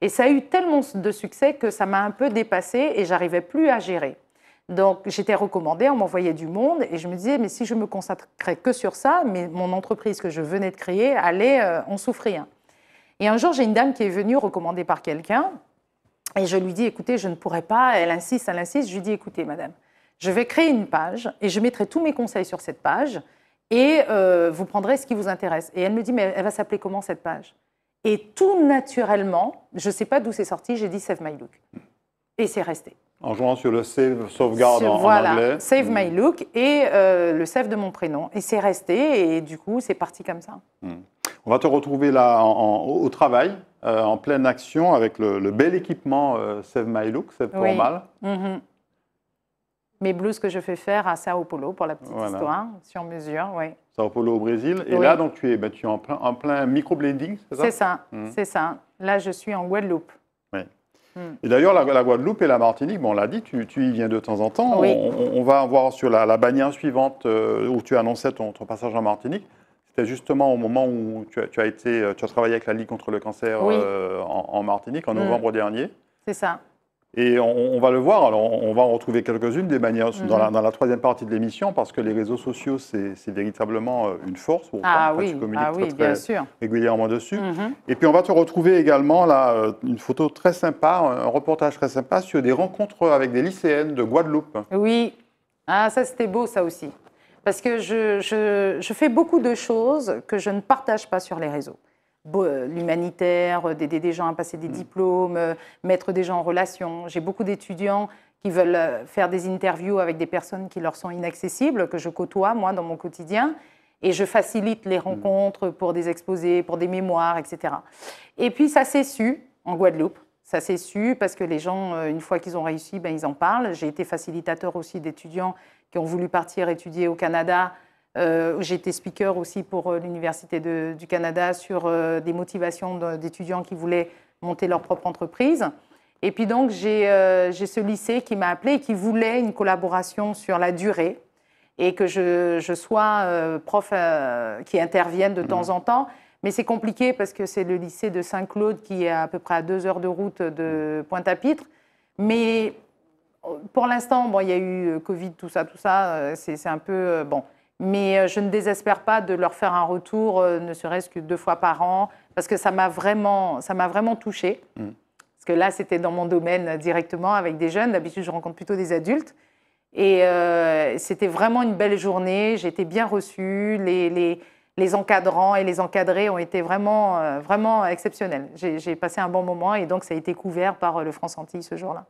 Et ça a eu tellement de succès que ça m'a un peu dépassée et j'arrivais plus à gérer. Donc j'étais recommandée, on m'envoyait du monde et je me disais, mais si je me consacrais que sur ça, mais mon entreprise que je venais de créer allait euh, en souffrir. Et un jour, j'ai une dame qui est venue recommandée par quelqu'un et je lui dis, écoutez, je ne pourrai pas. Elle insiste, elle insiste. Je lui dis, écoutez, madame, je vais créer une page et je mettrai tous mes conseils sur cette page et euh, vous prendrez ce qui vous intéresse. Et elle me dit, mais elle va s'appeler comment cette page Et tout naturellement, je ne sais pas d'où c'est sorti, j'ai dit Save My Look. Et c'est resté. En jouant sur le save, sauvegarde en, voilà, anglais. Save My hmm. Look et euh, le save de mon prénom. Et c'est resté et du coup, c'est parti comme ça. Hmm. On va te retrouver là au travail, euh, en pleine action, avec le, bel équipement euh, Save My Look, Save pour Mal. Mhm. Mes blouses que je fais faire à Sao Paulo, pour la petite histoire, sur mesure, oui. Sao Paulo au Brésil. Et là, donc, tu es, ben, tu es en plein, en micro-blending, c'est ça C'est ça, mhm. c'est ça. Là, je suis en Guadeloupe. Mhm. Et d'ailleurs, la, Guadeloupe et la Martinique, bon, on l'a dit, tu, y viens de temps en temps. On, va voir sur la, la bannière suivante euh, où tu annonçais ton, ton passage en Martinique. C'était justement au moment où tu as, été, tu as travaillé avec la Ligue contre le cancer euh, en, Martinique en mm. novembre dernier. C'est ça. Et on, va le voir, alors on va en retrouver quelques-unes des manières mm-hmm. dans, la, troisième partie de l'émission, parce que les réseaux sociaux, c'est véritablement euh, une force. pour ah, oui. tu ah communiques régulièrement dessus. Mm-hmm. Et puis on va te retrouver également là, euh, une photo très sympa, un reportage très sympa sur des rencontres avec des lycéennes de Guadeloupe. Oui, ah, ça c'était beau ça aussi parce que je, fais beaucoup de choses que je ne partage pas sur les réseaux. Euh, l'humanitaire, euh, d'aider des gens à passer des mm. diplômes, euh, mettre des gens en relation. J'ai beaucoup d'étudiants qui veulent faire des interviews avec des personnes qui leur sont inaccessibles, que je côtoie, moi, dans mon quotidien. Et je facilite les mm. rencontres pour des exposés, pour des mémoires, etc. Et puis ça s'est su en Guadeloupe. Ça s'est su parce que les gens, une fois qu'ils ont réussi, ben, ils en parlent. J'ai été facilitateur aussi d'étudiants qui ont voulu partir étudier au Canada. Euh, J'étais speaker aussi pour euh, l'Université du Canada sur euh, des motivations d'étudiants qui voulaient monter leur propre entreprise. Et puis donc, j'ai ce lycée qui m'a appelé et qui voulait une collaboration sur la durée et que je, sois prof qui intervienne de temps en temps. Mais c'est compliqué parce que c'est le lycée de Saint-Claude qui est à peu près à deux heures de route de Pointe-à-Pitre. Mais pour l'instant, il y a eu euh, Covid, tout ça, tout ça, euh, c'est un peu euh, bon. Mais je ne désespère pas de leur faire un retour, ne serait-ce que deux fois par an, parce que ça m'a vraiment, ça m'a vraiment touché, mm. Parce que là, c'était dans mon domaine directement avec des jeunes. D'habitude, je rencontre plutôt des adultes. Et c'était vraiment une belle journée. J'ai été bien reçue. Les, encadrants et les encadrés ont été vraiment, vraiment exceptionnels. J'ai passé un bon moment et donc ça a été couvert par le France Antilles ce jour-là.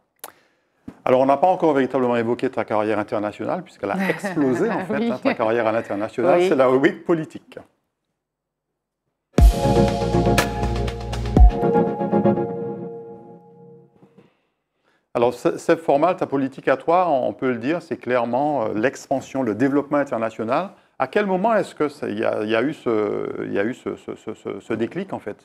Alors, on n'a pas encore véritablement évoqué ta carrière internationale, puisqu'elle a explosé, en ah fait, hein, ta carrière à l'international. C'est la politique. Alors, cette Formal, ta politique à toi, on peut le dire, c'est clairement euh, l'expansion, le développement international. À quel moment est-ce qu'il y, a eu il y a eu ce déclic, en fait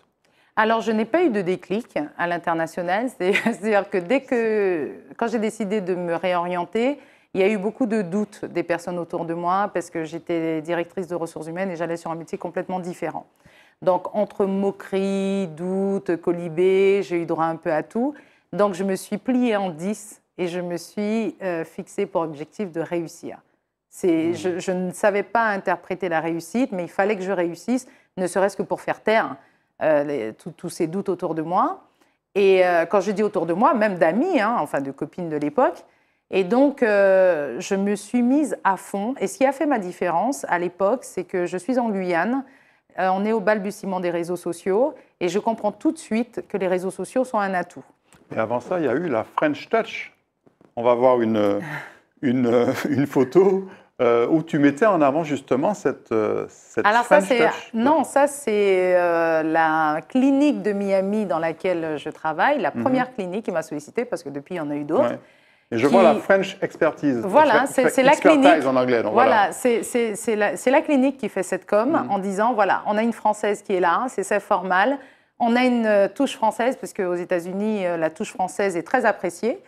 alors, je n'ai pas eu de déclic à l'international. C'est-à-dire que dès que, quand j'ai décidé de me réorienter, il y a eu beaucoup de doutes des personnes autour de moi parce que j'étais directrice de ressources humaines et j'allais sur un métier complètement différent. Donc, entre moqueries, doutes, colibé, j'ai eu droit un peu à tout. Donc, je me suis pliée en 10 et je me suis euh, fixée pour objectif de réussir. Mmh. je ne savais pas interpréter la réussite, mais il fallait que je réussisse, ne serait-ce que pour faire taire euh, tous ces doutes autour de moi. Et euh, quand je dis autour de moi, même d'amis, hein, enfin de copines de l'époque. Et donc, euh, je me suis mise à fond. Et ce qui a fait ma différence à l'époque, c'est que je suis en Guyane. on est au balbutiement des réseaux sociaux. Et je comprends tout de suite que les réseaux sociaux sont un atout. Et avant ça, il y a eu la French Touch. On va voir une, une photo euh, où tu mettais en avant justement cette, euh, Alors French ça, touch. Non, ça c'est euh, la clinique de Miami dans laquelle je travaille, la mhm. première clinique qui m'a sollicité parce que depuis il y en a eu d'autres. Et je vois la French Expertise. Voilà, c'est la clinique. en anglais. voilà, c'est la, clinique qui fait cette com mhm. en disant voilà, on a une française qui est là, hein, c'est ça formal. On a une touche française, parce aux États-Unis, la touche française est très appréciée.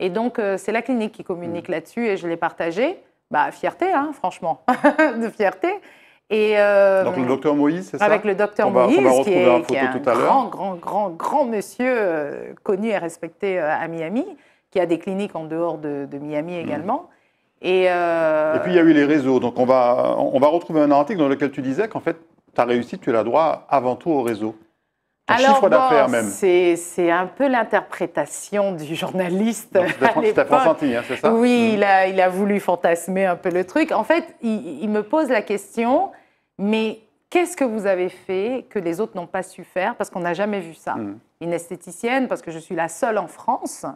Et donc, c'est la clinique qui communique mhm. là-dessus et je l'ai partagée bah, fierté, hein, franchement, de fierté. Et, euh, Donc le docteur Moïse, c'est ça Avec le docteur Moïse, va, qui est, un grand, grand, grand, grand monsieur euh, connu et respecté euh, à Miami, qui a des cliniques en dehors de, Miami hmm. également. Et, puis il y a eu les réseaux. Donc on va, on va retrouver un article dans lequel tu disais qu'en fait, ta réussite, tu l'as droit avant tout au réseau. Alors, même. C'est un peu l'interprétation du journaliste. C'était hein, c'est ça Oui, mm. il, a, voulu fantasmer un peu le truc. En fait, il, me pose la question, mais qu'est-ce que vous avez fait que les autres n'ont pas su faire Parce qu'on n'a jamais vu ça. Mm. Une esthéticienne, parce que je suis la seule en France,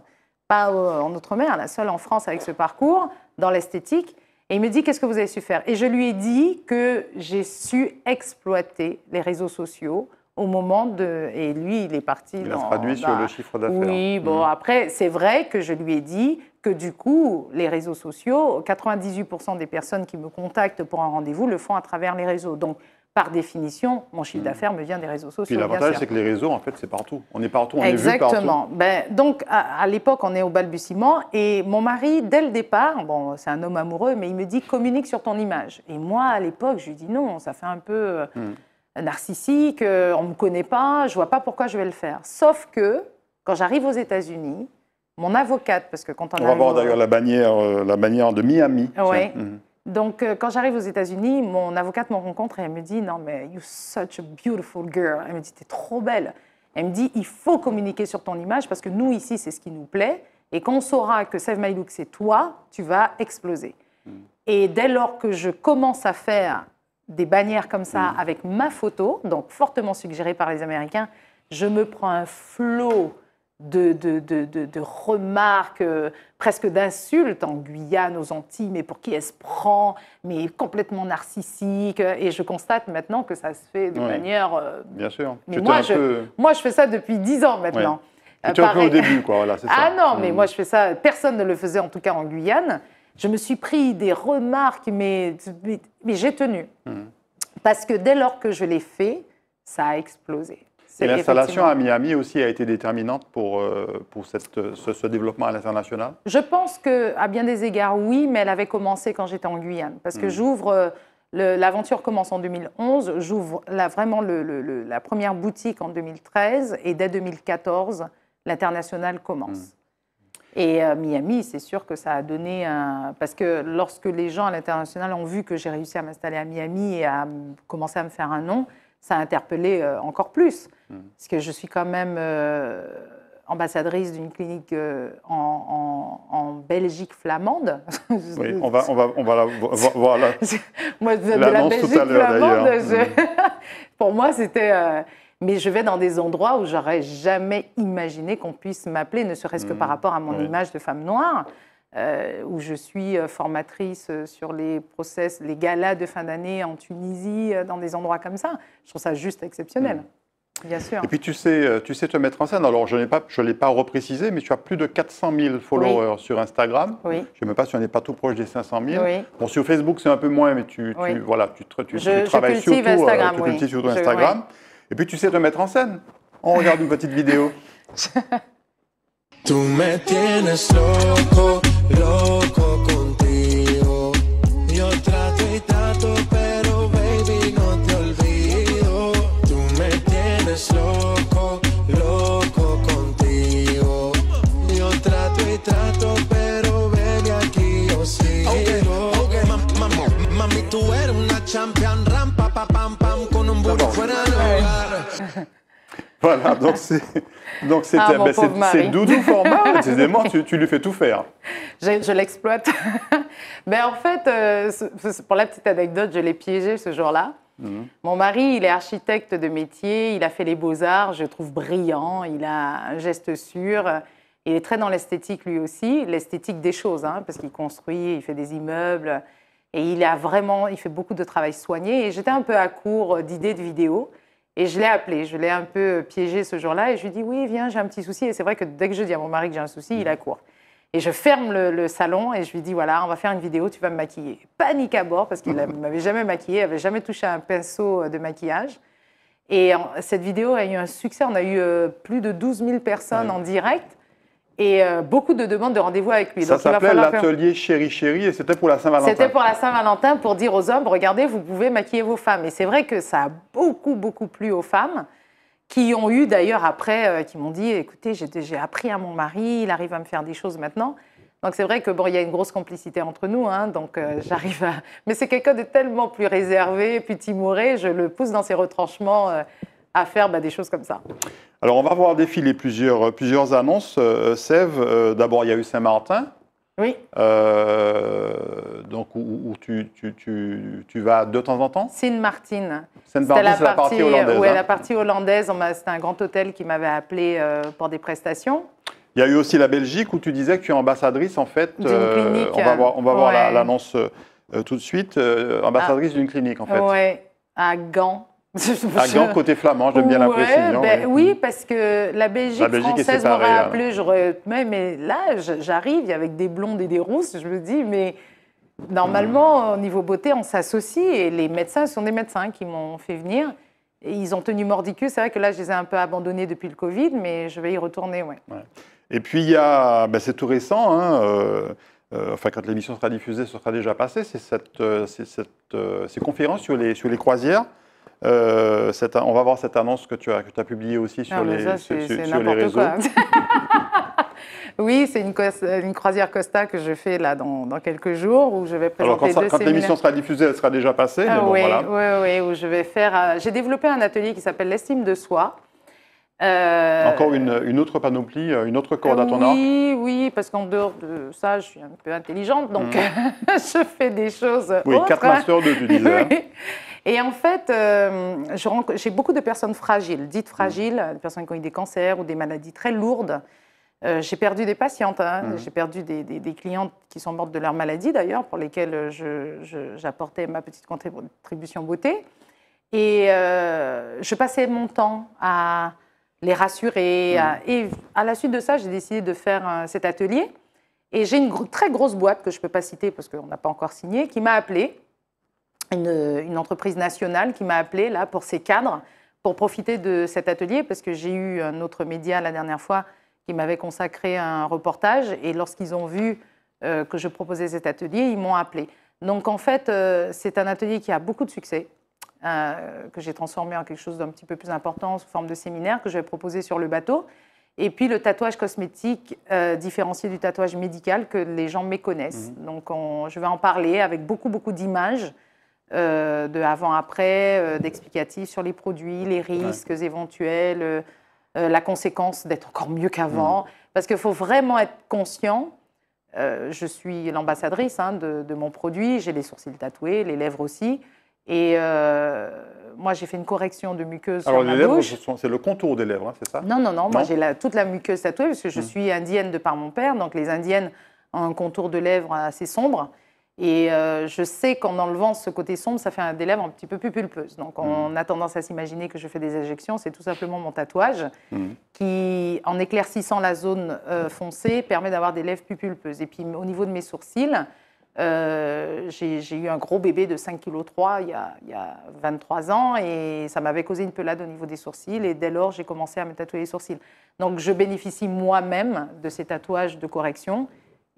pas euh, en Outre-mer, hein, la seule en France avec ce parcours dans l'esthétique. Et il me dit, qu'est-ce que vous avez su faire Et je lui ai dit que j'ai su exploiter les réseaux sociaux au moment de. Et lui, il est parti. Il a traduit sur bah, le chiffre d'affaires. Oui, bon, mm. après, c'est vrai que je lui ai dit que du coup, les réseaux sociaux, 98% des personnes qui me contactent pour un rendez-vous le font à travers les réseaux. Donc, par définition, mon chiffre mm. d'affaires me vient des réseaux sociaux. Puis l'avantage, c'est que les réseaux, en fait, c'est partout. On est partout, on Exactement. est vu partout. Ben, donc, à, l'époque, on est au balbutiement. Et mon mari, dès le départ, bon, c'est un homme amoureux, mais il me dit communique sur ton image. Et moi, à l'époque, je lui dis non, ça fait un peu. Euh, mm narcissique, euh, on ne me connaît pas, je ne vois pas pourquoi je vais le faire. Sauf que quand j'arrive aux États-Unis, mon avocate, parce que quand on, on va voir d'ailleurs la bannière, euh, la bannière de Miami. Oui. Donc, euh, quand j'arrive aux États-Unis, mon avocate me rencontre et elle me dit Non, mais you're such a beautiful girl. Elle me dit T'es trop belle. Elle me dit Il faut communiquer sur ton image parce que nous, ici, c'est ce qui nous plaît. Et quand on saura que Save My Look, c'est toi, tu vas exploser. Hmm. Et dès lors que je commence à faire des bannières comme ça mm. avec ma photo, donc fortement suggérée par les Américains, je me prends un flot de, remarques, euh, presque d'insultes en Guyane, aux Antilles, mais pour qui elle se prend, mais complètement narcissique. Euh, et je constate maintenant que ça se fait de manière. Euh, Bien sûr. moi je, moi je, fais ça depuis dix ans maintenant. Tu es tu au début, quoi. Voilà, ah ça. Ah non, mais mm. moi, je fais ça. Personne ne le faisait, en tout cas, en Guyane. Je me suis pris des remarques, mais, j'ai tenu. Hmm. Parce que dès lors que je l'ai fait, ça a explosé. Et l'installation à Miami aussi a été déterminante pour, euh, pour ce, développement à l'international Je pense qu'à bien des égards, oui, mais elle avait commencé quand j'étais en Guyane. Parce que hmm. j'ouvre, euh, l'aventure commence en 2011, j'ouvre vraiment la première boutique en 2013, et dès 2014, l'international commence. Hmm. Et euh, Miami, c'est sûr que ça a donné un... Parce que lorsque les gens à l'international ont vu que j'ai réussi à m'installer à Miami et à commencer à me faire un nom, ça a interpellé euh, encore plus. Hmm. Parce que je suis quand même euh, ambassadrice d'une clinique en, Belgique flamande. oui, on va, on va, on va la voir. Moi, de la Belgique flamande, hmm. pour moi, c'était mais je vais dans des endroits où j'aurais jamais imaginé qu'on puisse m'appeler, ne serait-ce que par mmh. rapport à mon image de femme noire. Euh, où je suis euh, formatrice euh, sur les process, les galas de fin d'année en Tunisie, dans des endroits comme ça. Je trouve ça juste exceptionnel. Mmh. Bien sûr. Et puis tu sais, tu sais te mettre en scène. Alors je ne pas, je l'ai pas reprécisé, mais tu as plus de 400 000 followers sur Instagram. Oui. Je ne sais pas si on n'est pas tout proche des 500 000. Bon, sur Facebook c'est un peu moins, mais tu, voilà, tu, tu travailles surtout, Instagram, euh, Instagram. Et puis tu sais te mettre en scène. On regarde une petite vidéo. Voilà, donc c'est donc c'est ah, ben, doudou format, décidément, tu, tu, lui fais tout faire. Je, l'exploite. Mais ben, en fait, euh, pour la petite anecdote, je l'ai piégé ce jour-là. Mhm. Mon mari, il est architecte de métier, il a fait les beaux-arts, je trouve brillant, il a un geste sûr. Il est très dans l'esthétique lui aussi, l'esthétique des choses, hein, parce qu'il construit, il fait des immeubles. Et il a vraiment, il fait beaucoup de travail soigné. Et j'étais un peu à court d'idées de vidéos. Et je l'ai appelé, je l'ai un peu piégé ce jour-là et je lui dis oui, viens, j'ai un petit souci. Et c'est vrai que dès que je dis à mon mari que j'ai un souci, il mm. accourt. Et je ferme le, salon et je lui dis voilà, on va faire une vidéo, tu vas me maquiller. Panique à bord parce qu'il ne m'avait jamais maquillée, avait jamais touché un pinceau euh, de maquillage. Et cette vidéo a eu un succès. On a eu euh, plus de 12 000 personnes en direct et euh, beaucoup de demandes de rendez-vous avec lui. Ça s'appelait l'atelier Chéri Chéri et c'était pour la Saint-Valentin. C'était pour la Saint-Valentin pour dire aux hommes, regardez, vous pouvez maquiller vos femmes. Et c'est vrai que ça a beaucoup, beaucoup plu aux femmes qui ont eu d'ailleurs après, euh, qui m'ont dit, écoutez, j'ai appris à mon mari, il arrive à me faire des choses maintenant. Donc c'est vrai que bon, il y a une grosse complicité entre nous, hein, donc euh, j'arrive à. Mais c'est quelqu'un de tellement plus réservé, plus timoré, je le pousse dans ses retranchements à faire bah, des choses comme ça Alors, on va voir défiler plusieurs, euh, plusieurs annonces. Euh, Sève, euh, d'abord, il y a eu Saint-Martin. Oui. donc, où, tu, tu, tu, tu, vas de temps en temps Sint Martin. Saint Martin, c'est la partie hollandaise. Oui, hein. la partie hollandaise. C'était un grand hôtel qui m'avait appelé pour des prestations. Il y a eu aussi la Belgique où tu disais que tu es ambassadrice, en fait. Clinique, on va voir, on va voir l'annonce tout de suite. ambassadrice ah. d'une clinique, en fait. Oui, à Gand. Un grand côté flamand, j'aime bien ouais, ben oui. parce que la Belgique, la Belgique française m'aurait appelé. J'aurais... Mais, là, j'arrive avec des blondes et des rousses. Je me dis, mais normalement, hmm. au niveau beauté, on s'associe. Et les médecins, sont des médecins qui m'ont fait venir. Et ils ont tenu mordicus. C'est vrai que là, je les ai un peu abandonnés depuis le Covid, mais je vais y retourner. Ouais. Et puis, il y a. Ben, c'est tout récent. Hein, euh, euh, enfin quand l'émission sera diffusée, ce sera déjà passé, c'est cette, euh, cette euh, ces conférences sur les, sur les croisières euh, on va voir cette annonce que tu as, publiée aussi sur, ah, les, réseaux. oui, c'est une, croisière Costa que je fais là dans, quelques jours où je vais présenter Alors quand, deux quand l'émission sera diffusée, elle sera déjà passée. Ah oui, oui, où je vais faire. Euh, j'ai développé un atelier qui s'appelle l'estime de soi. Euh, Encore une, autre panoplie, une autre corde à ton arc Oui, oui, parce qu'en dehors de ça, je suis un peu intelligente, donc mm. je fais des choses. Oui, quatre masters tu disais. Hein. Et en fait, euh, j'ai beaucoup de personnes fragiles, dites fragiles, mm. des personnes qui ont eu des cancers ou des maladies très lourdes. Euh, j'ai perdu des patientes, hein. mm. j'ai perdu des, clientes qui sont mortes de leur maladie d'ailleurs, pour lesquelles euh, j'apportais ma petite contribution beauté. Et je passais mon temps à les rassurer. Mm. et à la suite de ça, j'ai décidé de faire cet atelier. Et j'ai une très grosse boîte que je ne peux pas citer parce qu'on n'a pas encore signé, qui m'a appelée une, entreprise nationale qui m'a appelée là pour ses cadres, pour profiter de cet atelier, parce que j'ai eu un autre média la dernière fois qui m'avait consacré un reportage, et lorsqu'ils ont vu euh, que je proposais cet atelier, ils m'ont appelé. Donc en fait, euh, c'est un atelier qui a beaucoup de succès, euh, que j'ai transformé en quelque chose d'un petit peu plus important sous forme de séminaire que je vais proposer sur le bateau. Et puis le tatouage cosmétique différencié du tatouage médical que les gens méconnaissent. Mmh. Donc je vais en parler avec beaucoup, beaucoup d'images euh, de avant-après, euh, d'explicatifs sur les produits, les risques éventuels, euh, la conséquence d'être encore mieux qu'avant. Mm. Parce qu'il faut vraiment être conscient. je suis l'ambassadrice hein, de, mon produit, j'ai les sourcils tatoués, les lèvres aussi. Et moi, j'ai fait une correction de muqueuse Alors, les lèvres, c'est le contour des lèvres, hein, c'est ça non, non, non, Moi, j'ai toute la muqueuse tatouée parce que je mm. suis indienne de par mon père. Donc, les indiennes ont un contour de lèvres assez sombre. Et euh, je sais qu'en enlevant ce côté sombre, ça fait des lèvres un petit peu plus pulpeuses. Donc on mm. a tendance à s'imaginer que je fais des injections. C'est tout simplement mon tatouage mm. qui, en éclaircissant la zone euh, foncée, permet d'avoir des lèvres plus Et puis au niveau de mes sourcils, euh, j'ai eu un gros bébé de 5,3 kg il, y a, il y a 23 ans et ça m'avait causé une pelade au niveau des sourcils et dès lors j'ai commencé à me tatouer les sourcils. Donc je bénéficie moi-même de ces tatouages de correction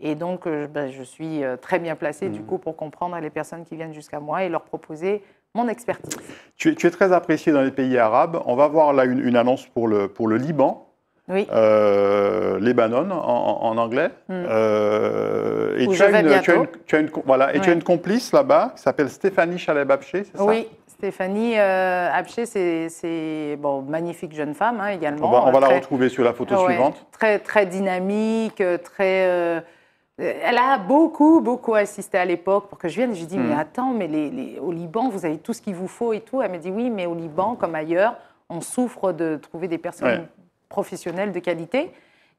et donc, euh, ben, je suis euh, très bien placée du mmh. coup pour comprendre les personnes qui viennent jusqu'à moi et leur proposer mon expertise. Tu es, très appréciée dans les pays arabes. On va voir là une, annonce pour le, pour le Liban. Oui. Euh, Lebanon en, anglais. et tu as, une, et tu as une complice là-bas qui s'appelle Stéphanie Chaleb Abché, c'est ça Oui, Stéphanie euh, Abché, c'est bon, magnifique jeune femme hein, également. On va, euh, la retrouver sur la photo suivante. Très très dynamique, très euh, elle a beaucoup, beaucoup assisté à l'époque pour que je vienne. Je dis, mais hmm. attends, mais au Liban, vous avez tout ce qu'il vous faut et tout. Elle me dit, oui, mais au Liban, comme ailleurs, on souffre de trouver des personnes professionnelles de qualité.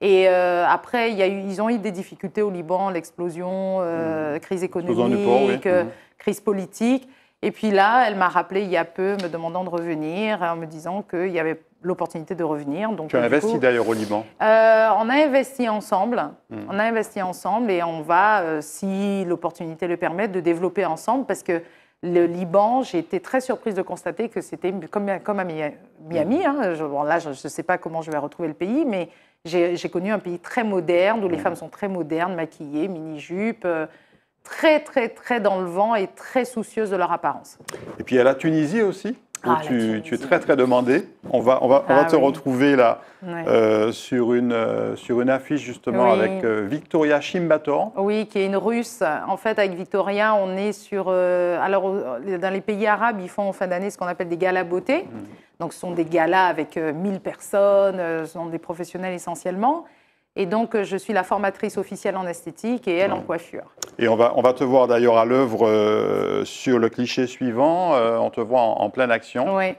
Et euh, après, ils ont eu des difficultés au Liban, l'explosion, euh, hmm. crise économique, hmm. crise politique. Et puis là, elle m'a rappelé il y a peu, me demandant de revenir, en me disant qu'il y avait l'opportunité de revenir. Donc, tu as investi d'ailleurs au Liban euh, On a investi ensemble. Hmm. On a investi ensemble et on va, euh, si l'opportunité le permet, de développer ensemble parce que le Liban, j'ai été très surprise de constater que c'était comme, comme, à Miami. Hmm. Hein. là, je ne sais pas comment je vais retrouver le pays, mais j'ai connu un pays très moderne où les hmm. femmes sont très modernes, maquillées, mini-jupes. Euh, très, très, très dans le vent et très soucieuses de leur apparence. Et puis il y a la Tunisie aussi ah, tu, es très très demandé. On va, ah te retrouver là euh, euh, sur, une, affiche justement avec euh, Victoria Chimbator. Oui, qui est une russe. En fait, avec Victoria, on est sur. alors, dans les pays arabes, ils font en fin d'année ce qu'on appelle des galas beauté. Mhm. Donc, ce sont des galas avec 1000 personnes, ce sont des professionnels essentiellement. Et donc, euh, je suis la formatrice officielle en esthétique et elle en coiffure. Et on va, on va te voir d'ailleurs à l'œuvre euh, sur le cliché suivant. Euh, on te voit en, pleine action. Oui.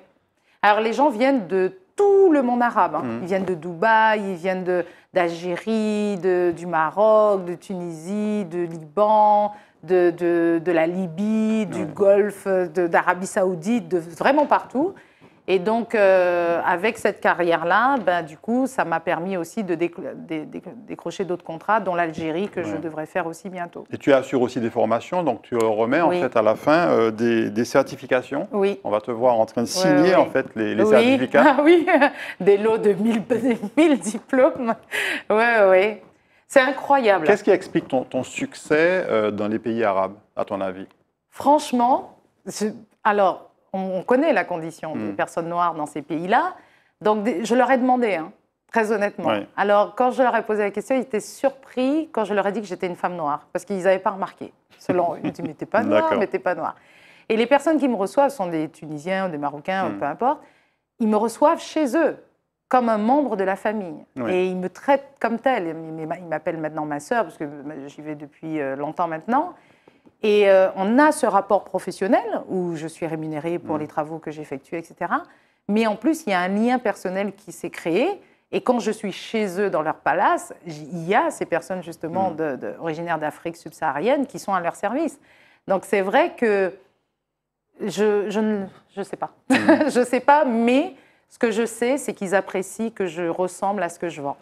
Alors, les gens viennent de tout le monde arabe. Hein. Mm. Ils viennent de Dubaï, ils viennent d'Algérie, du Maroc, de Tunisie, de Liban, de, de, la Libye, du Golfe, d'Arabie Saoudite, de vraiment partout. Et donc, euh, avec cette carrière-là, ben, du coup, ça m'a permis aussi de décrocher d'autres contrats, dont l'Algérie, que je devrais faire aussi bientôt. Et tu assures aussi des formations, donc tu remets en fait à la fin euh, des, certifications. Oui. On va te voir en train de signer en fait les, les certificats. Ah oui, des lots de 1000 diplômes. Oui, oui. C'est incroyable. Qu'est-ce qui explique ton, succès euh, dans les pays arabes, à ton avis Franchement, alors on, connaît la condition des mm. personnes noires dans ces pays-là. Donc, je leur ai demandé, hein, très honnêtement. Alors, quand je leur ai posé la question, ils étaient surpris quand je leur ai dit que j'étais une femme noire, parce qu'ils n'avaient pas remarqué. Selon eux, ils n'étaient pas noire, mais pas noire. Et les personnes qui me reçoivent sont des Tunisiens ou des Marocains, mm. peu importe. Ils me reçoivent chez eux comme un membre de la famille. Et ils me traitent comme tel. Ils m'appellent maintenant ma sœur, parce que bah, j'y vais depuis euh, longtemps maintenant. Et euh, on a ce rapport professionnel où je suis rémunérée pour mm. les travaux que j'effectue, etc. Mais en plus, il y a un lien personnel qui s'est créé. Et quand je suis chez eux dans leur palace, il y a ces personnes justement mm. originaires d'Afrique subsaharienne qui sont à leur service. Donc c'est vrai que je, ne sais pas. Mm. je ne sais pas, mais ce que je sais, c'est qu'ils apprécient que je ressemble à ce que je vends.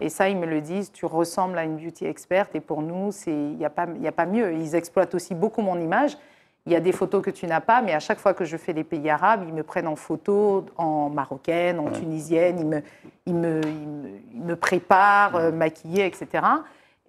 Et ça, ils me le disent, tu ressembles à une beauty experte et pour nous, il n'y a, pas, a pas mieux. Ils exploitent aussi beaucoup mon image. Il y a des photos que tu n'as pas, mais à chaque fois que je fais des pays arabes, ils me prennent en photo en marocaine, en tunisienne, ils me, préparent, euh, maquiller etc.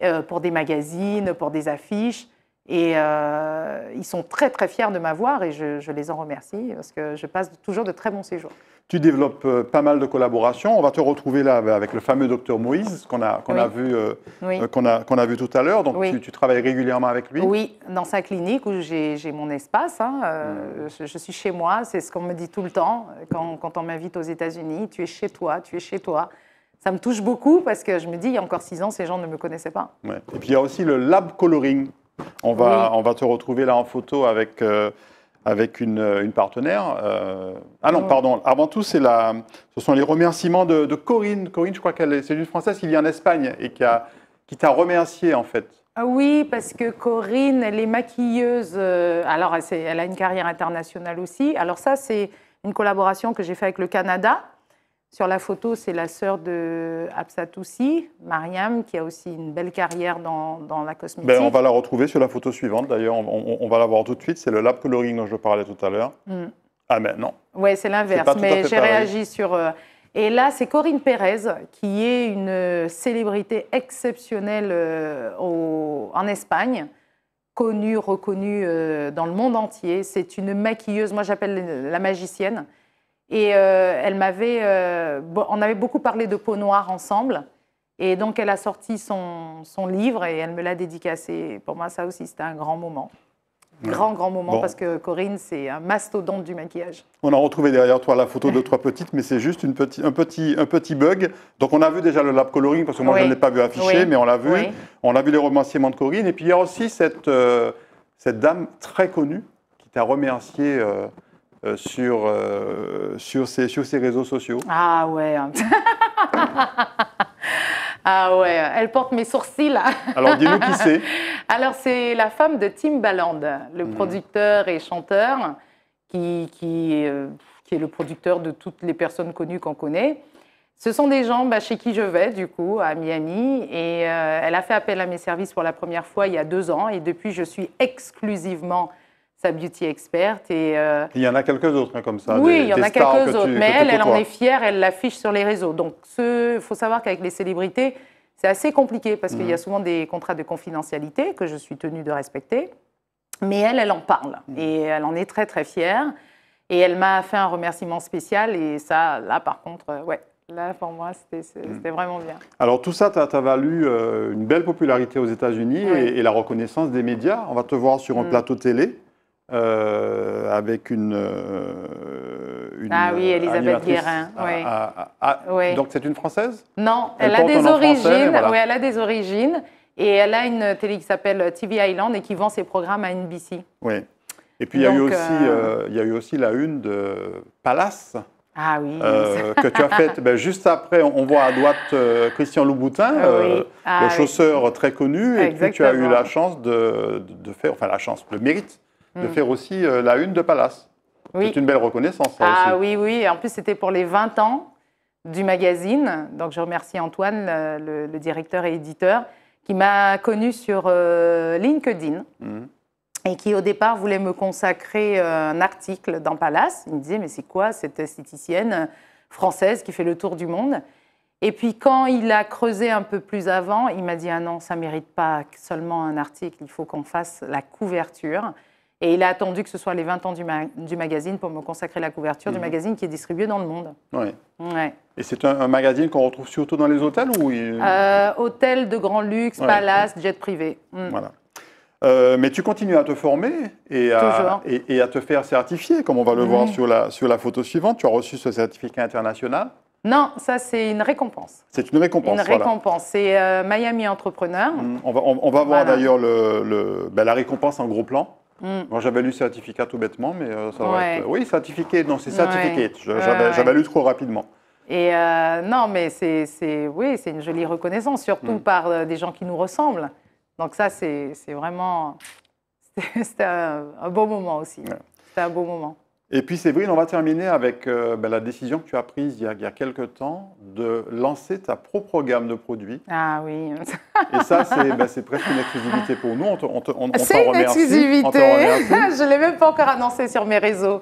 Euh, pour des magazines, pour des affiches. Et euh, ils sont très très fiers de m'avoir et je, les en remercie parce que je passe toujours de très bons séjours. Tu développes euh, pas mal de collaborations. On va te retrouver là bah, avec le fameux docteur Moïse qu'on a, qu'on a, vu, euh, euh, qu'on a, qu'on a vu tout à l'heure. Donc tu, travailles régulièrement avec lui Oui, dans sa clinique où j'ai, mon espace. Hein, je, suis chez moi, c'est ce qu'on me dit tout le temps quand, on m'invite aux États-Unis. Tu es chez toi, tu es chez toi ça me touche beaucoup parce que je me dis, il y a encore six ans, ces gens ne me connaissaient pas. Ouais. Et puis il y a aussi le lab coloring. On va, on va te retrouver là en photo avec avec une, partenaire. Euh, ah non, pardon. Avant tout, c'est la, ce sont les remerciements de, Corinne. Corinne, je crois qu'elle c'est une Française qui vit en Espagne et qui, a, t'a remercié en fait. Ah oui, parce que Corinne, elle est maquilleuse. Euh, alors, elle, elle a une carrière internationale aussi. Alors ça, c'est une collaboration que j'ai faite avec le Canada. Sur la photo, c'est la sœur de Absatoussi, Mariam, qui a aussi une belle carrière dans, dans la cosmétique. Ben, on va la retrouver sur la photo suivante, d'ailleurs. On, va la voir tout de suite. C'est le lab coloring dont je parlais tout à l'heure. Mm. Ah, mais non. Oui, c'est l'inverse. Mais j'ai réagi sur. Euh, et là, c'est Corinne Pérez, qui est une célébrité exceptionnelle euh, en Espagne, connue, reconnue euh, dans le monde entier. C'est une maquilleuse, moi j'appelle la magicienne. Et euh, elle m'avait, euh, on avait beaucoup parlé de peau noire ensemble. Et donc, elle a sorti son, son livre et elle me l'a dédicacé. pour moi, ça aussi, c'était un grand moment. Grand, grand moment, parce que Corinne, c'est un mastodonte du maquillage. On a retrouvé derrière toi la photo de trois petites, mais c'est juste une petit, un, petit, un petit bug. Donc, on a vu déjà le lab coloring, parce que moi, je ne l'ai pas vu affiché, mais on l'a vu. On a vu les remerciements de Corinne. Et puis, il y a aussi cette, euh, cette dame très connue qui t'a remercié. Euh, sur, euh, sur, ces, réseaux sociaux. Ah ouais. ah ouais, elle porte mes sourcils. Alors dis-nous qui c'est. Alors c'est la femme de Tim Timbaland, le mhm. producteur et chanteur qui, euh, qui, est le producteur de toutes les personnes connues qu'on connaît. Ce sont des gens bah, chez qui je vais, du coup, à Miami. Et elle a fait appel à mes services pour la première fois il y a deux ans. Et depuis, je suis exclusivement sa beauty experte. Et, euh, Il y en a quelques autres hein, comme ça. Oui, il y en a quelques autres, mais elle, elle en est fière, elle l'affiche sur les réseaux. Donc, il faut savoir qu'avec les célébrités, c'est assez compliqué parce qu'il y a mhm. souvent des contrats de confidentialité que je suis tenue de respecter. Mais elle, elle en parle mhm. et elle en est très, très fière. Et elle m'a fait un remerciement spécial et ça, là, par contre, euh, ouais, Là, pour moi, mhm. c'était vraiment bien. Alors, tout ça tu as valu euh, une belle popularité aux États-Unis et, la reconnaissance des médias. On va te voir sur un mm. plateau télé. Euh, avec euh, une, Ah oui, Elisabeth Guérin. Ah, ah, ah, Donc c'est une Française Non, elle, a des origines. Oui, elle a des origines. Et elle a une télé qui s'appelle TV Island et qui vend ses programmes à NBC. Oui. Et puis, il y, a eu aussi, euh, il y a eu aussi la une de Palace. Ah oui. que tu as faite ben, juste après, on voit à droite Christian Louboutin, le chausseur très connu. Et puis, tu as eu la chance de, de, faire, enfin la chance, le mérite de mm. faire aussi euh, la une de Palace. C'est une belle reconnaissance. Ça hein, ah oui, oui. En plus, c'était pour les 20 ans du magazine. Donc, je remercie Antoine, le, directeur et éditeur, qui m'a connu sur euh, LinkedIn mm. et qui, au départ, voulait me consacrer euh, un article dans Palace. Il me disait, mais c'est quoi cette esthéticienne française qui fait le tour du monde et puis quand il a creusé un peu plus avant, il m'a dit ah non, ça mérite pas seulement un article, il faut qu'on fasse la couverture. Et il a attendu que ce soit les 20 ans du, du magazine pour me consacrer la couverture du mhm. magazine qui est distribué dans le monde. Ouais. Ouais. Et c'est un, magazine qu'on retrouve surtout dans les hôtels ou euh, Hôtels de grand luxe, palace, jet privé. Mm. Voilà. Euh, mais tu continues à te former et à, et, à, te faire certifier, comme on va le voir mhm. sur la, sur la photo suivante. Tu as reçu ce certificat international. Non, ça c'est une récompense. C'est une récompense. Une récompense. C'est euh, Miami Entrepreneur. Mm. On, va, voir d'ailleurs le, ben, la récompense en gros plan. Mm. j'avais lu certificat tout bêtement, mais euh, ça euh, Oui, certificat, non, c'est certifié, J'avais lu trop rapidement. Et euh, non, mais c'est oui, c'est une jolie reconnaissance, surtout mm. par des gens qui nous ressemblent. Donc ça, c'est vraiment... C'était un, un, beau moment aussi. C'était un beau moment. Et puis Séverine, on va terminer avec euh, ben, la décision que tu as prise il y, a, il quelques temps de lancer ta propre gamme de produits. Ah oui. Et ça, c'est ben, presque une exclusivité pour nous. On c'est une exclusivité. je ne l'ai même pas encore annoncé sur mes réseaux.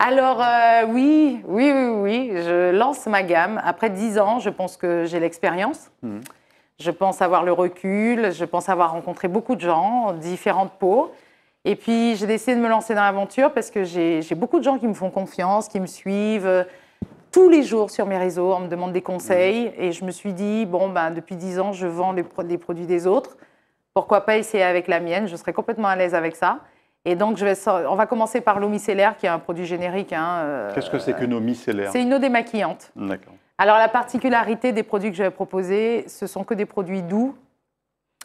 Alors euh, oui, oui, oui, oui, je lance ma gamme. Après dix ans, je pense que j'ai l'expérience. Mhm. Je pense avoir le recul, je pense avoir rencontré beaucoup de gens, différentes peaux. Et puis, j'ai décidé de me lancer dans l'aventure parce que j'ai beaucoup de gens qui me font confiance, qui me suivent euh, tous les jours sur mes réseaux. On me demande des conseils. Mmh. Et je me suis dit, bon, ben, depuis 10 ans, je vends les, produits des autres. Pourquoi pas essayer avec la mienne Je serais complètement à l'aise avec ça. Et donc, on va commencer par l'eau micellaire, qui est un produit générique. Hein, euh, Qu'est-ce que c'est qu'une eau micellaire C'est une eau démaquillante. D'accord. Alors, la particularité des produits que je vais proposer, ce sont que des produits doux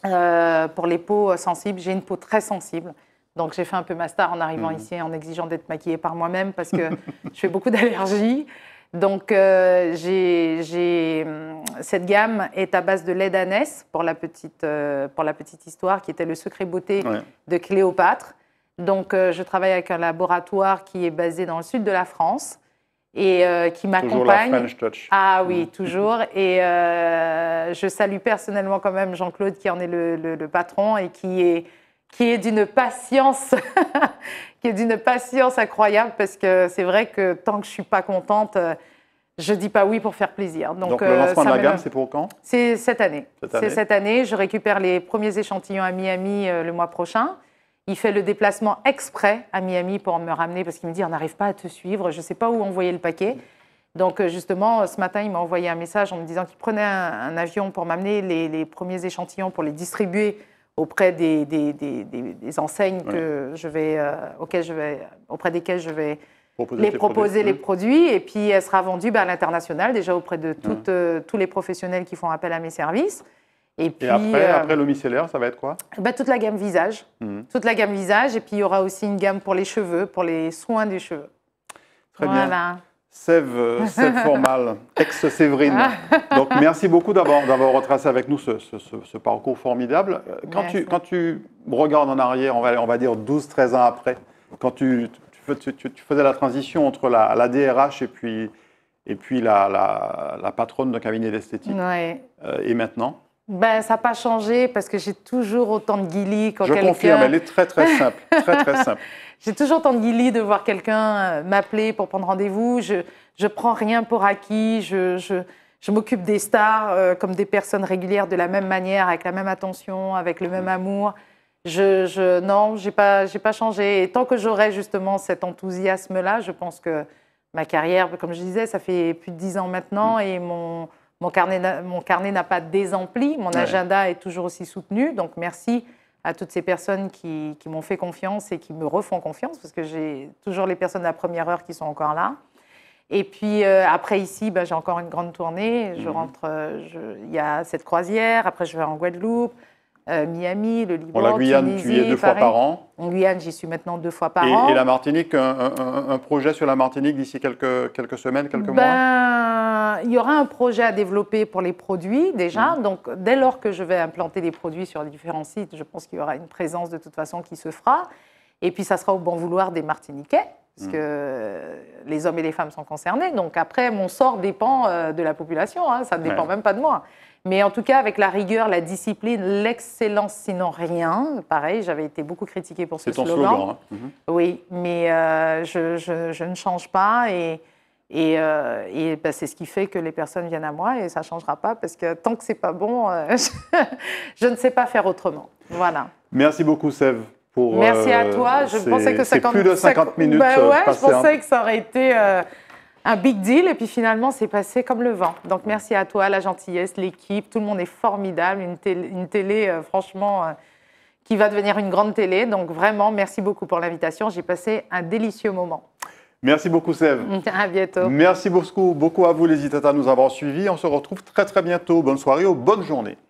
euh, pour les peaux sensibles. J'ai une peau très sensible. Donc j'ai fait un peu ma star en arrivant mmh. ici, en exigeant d'être maquillée par moi-même parce que je fais beaucoup d'allergies. Donc euh, j'ai, hum, cette gamme est à base de lait danès pour la petite euh, pour la petite histoire qui était le secret beauté de Cléopâtre. Donc euh, je travaille avec un laboratoire qui est basé dans le sud de la France et qui m'accompagne. Ah oui, mmh. toujours. Et je salue personnellement quand même Jean-Claude qui en est le patron et qui est qui est d'une patience, qui est d'une patience incroyable parce que c'est vrai que tant que je suis pas contente, euh, je dis pas oui pour faire plaisir. Donc, euh, le lancement de la gamme, c'est pour quand C'est cette année. C'est cette année. Je récupère les premiers échantillons à Miami euh, le mois prochain. Il fait le déplacement exprès à Miami pour me ramener parce qu'il me dit on n'arrive pas à te suivre, je ne sais pas où envoyer le paquet. Donc justement, ce matin, il m'a envoyé un message en me disant qu'il prenait un, avion pour m'amener les, les, premiers échantillons pour les distribuer auprès des, des, des, des enseignes que je vais, euh, je vais, auprès desquelles je vais les proposer les mmh. produits. Et puis, elle sera vendue ben, à l'international, déjà auprès de mmh. toutes, euh, tous les professionnels qui font appel à mes services. Et, euh, après, le micellaire, ça va être quoi ben, Toute la gamme visage. Mmh. Toute la gamme visage. Et puis, il y aura aussi une gamme pour les cheveux, pour les soins des cheveux. Très voilà. bien. Sève, euh, Sève Formal, ex-Séverine. Ah. Donc, merci beaucoup d'avoir, retracé avec nous ce, parcours formidable. Euh, quand tu, quand tu regardes en arrière, on va, on va dire 12-13 ans après, quand tu, tu, faisais la transition entre la, DRH et puis, et puis la, patronne d'un cabinet d'esthétique, euh, et maintenant ben, ça n'a pas changé parce que j'ai toujours autant de guilis quand quelqu'un... Je confirme, elle est très très simple, très très simple. j'ai toujours autant de guilis de voir quelqu'un euh, m'appeler pour prendre rendez-vous. Je ne prends rien pour acquis. Je, je, m'occupe des stars euh, comme des personnes régulières de la même manière, avec la même attention, avec le même amour. Je, je non, j'ai pas, j'ai pas changé. Et tant que j'aurai justement cet enthousiasme-là, je pense que ma carrière, comme je disais, ça fait plus de dix ans maintenant mm. et mon mon carnet, n'a pas désempli, mon agenda est toujours aussi soutenu. Donc merci à toutes ces personnes qui, m'ont fait confiance et qui me refont confiance, parce que j'ai toujours les personnes de la première heure qui sont encore là. Et puis euh, après ici, bah, j'ai encore une grande tournée. Je mhm. rentre, euh, il y a cette croisière. Après, je vais en Guadeloupe. Euh, Miami, le Liban, la Guyane, tu y es deux fois par an. En Guyane, j'y suis maintenant deux fois par an. Et la Martinique, un, projet sur la Martinique d'ici quelques, semaines, quelques ben, mois Il y aura un projet à développer pour les produits déjà. Mhm. Donc, dès lors que je vais implanter des produits sur différents sites, je pense qu'il y aura une présence de toute façon qui se fera. Et puis, ça sera au bon vouloir des Martiniquais, parce mhm. que les hommes et les femmes sont concernés. Donc, après, mon sort dépend euh, de la population. Hein. ça ne dépend même pas de moi. Mais en tout cas, avec la rigueur, la discipline, l'excellence, sinon rien. Pareil, j'avais été beaucoup critiquée pour ce slogan. C'est ton slogan. Hein. Mhm. Oui, mais euh, je, ne change pas et, et, euh, bah, c'est ce qui fait que les personnes viennent à moi et ça ne changera pas parce que tant que c'est pas bon, euh, je, ne sais pas faire autrement. Voilà. Merci beaucoup, Sève. Pour, Merci à toi. Je pensais que 50 plus de 50 minutes. Bah ouais, je hein. pensais que ça aurait été un big deal et puis finalement c'est passé comme le vent. Donc merci à toi, la gentillesse, l'équipe, tout le monde est formidable, une télé, euh, franchement euh, qui va devenir une grande télé. Donc vraiment merci beaucoup pour l'invitation, j'ai passé un délicieux moment. Merci beaucoup Sève. À bientôt. Merci beaucoup, beaucoup à vous les Itata nous avoir suivis. On se retrouve très très bientôt. Bonne soirée ou oh, bonne journée.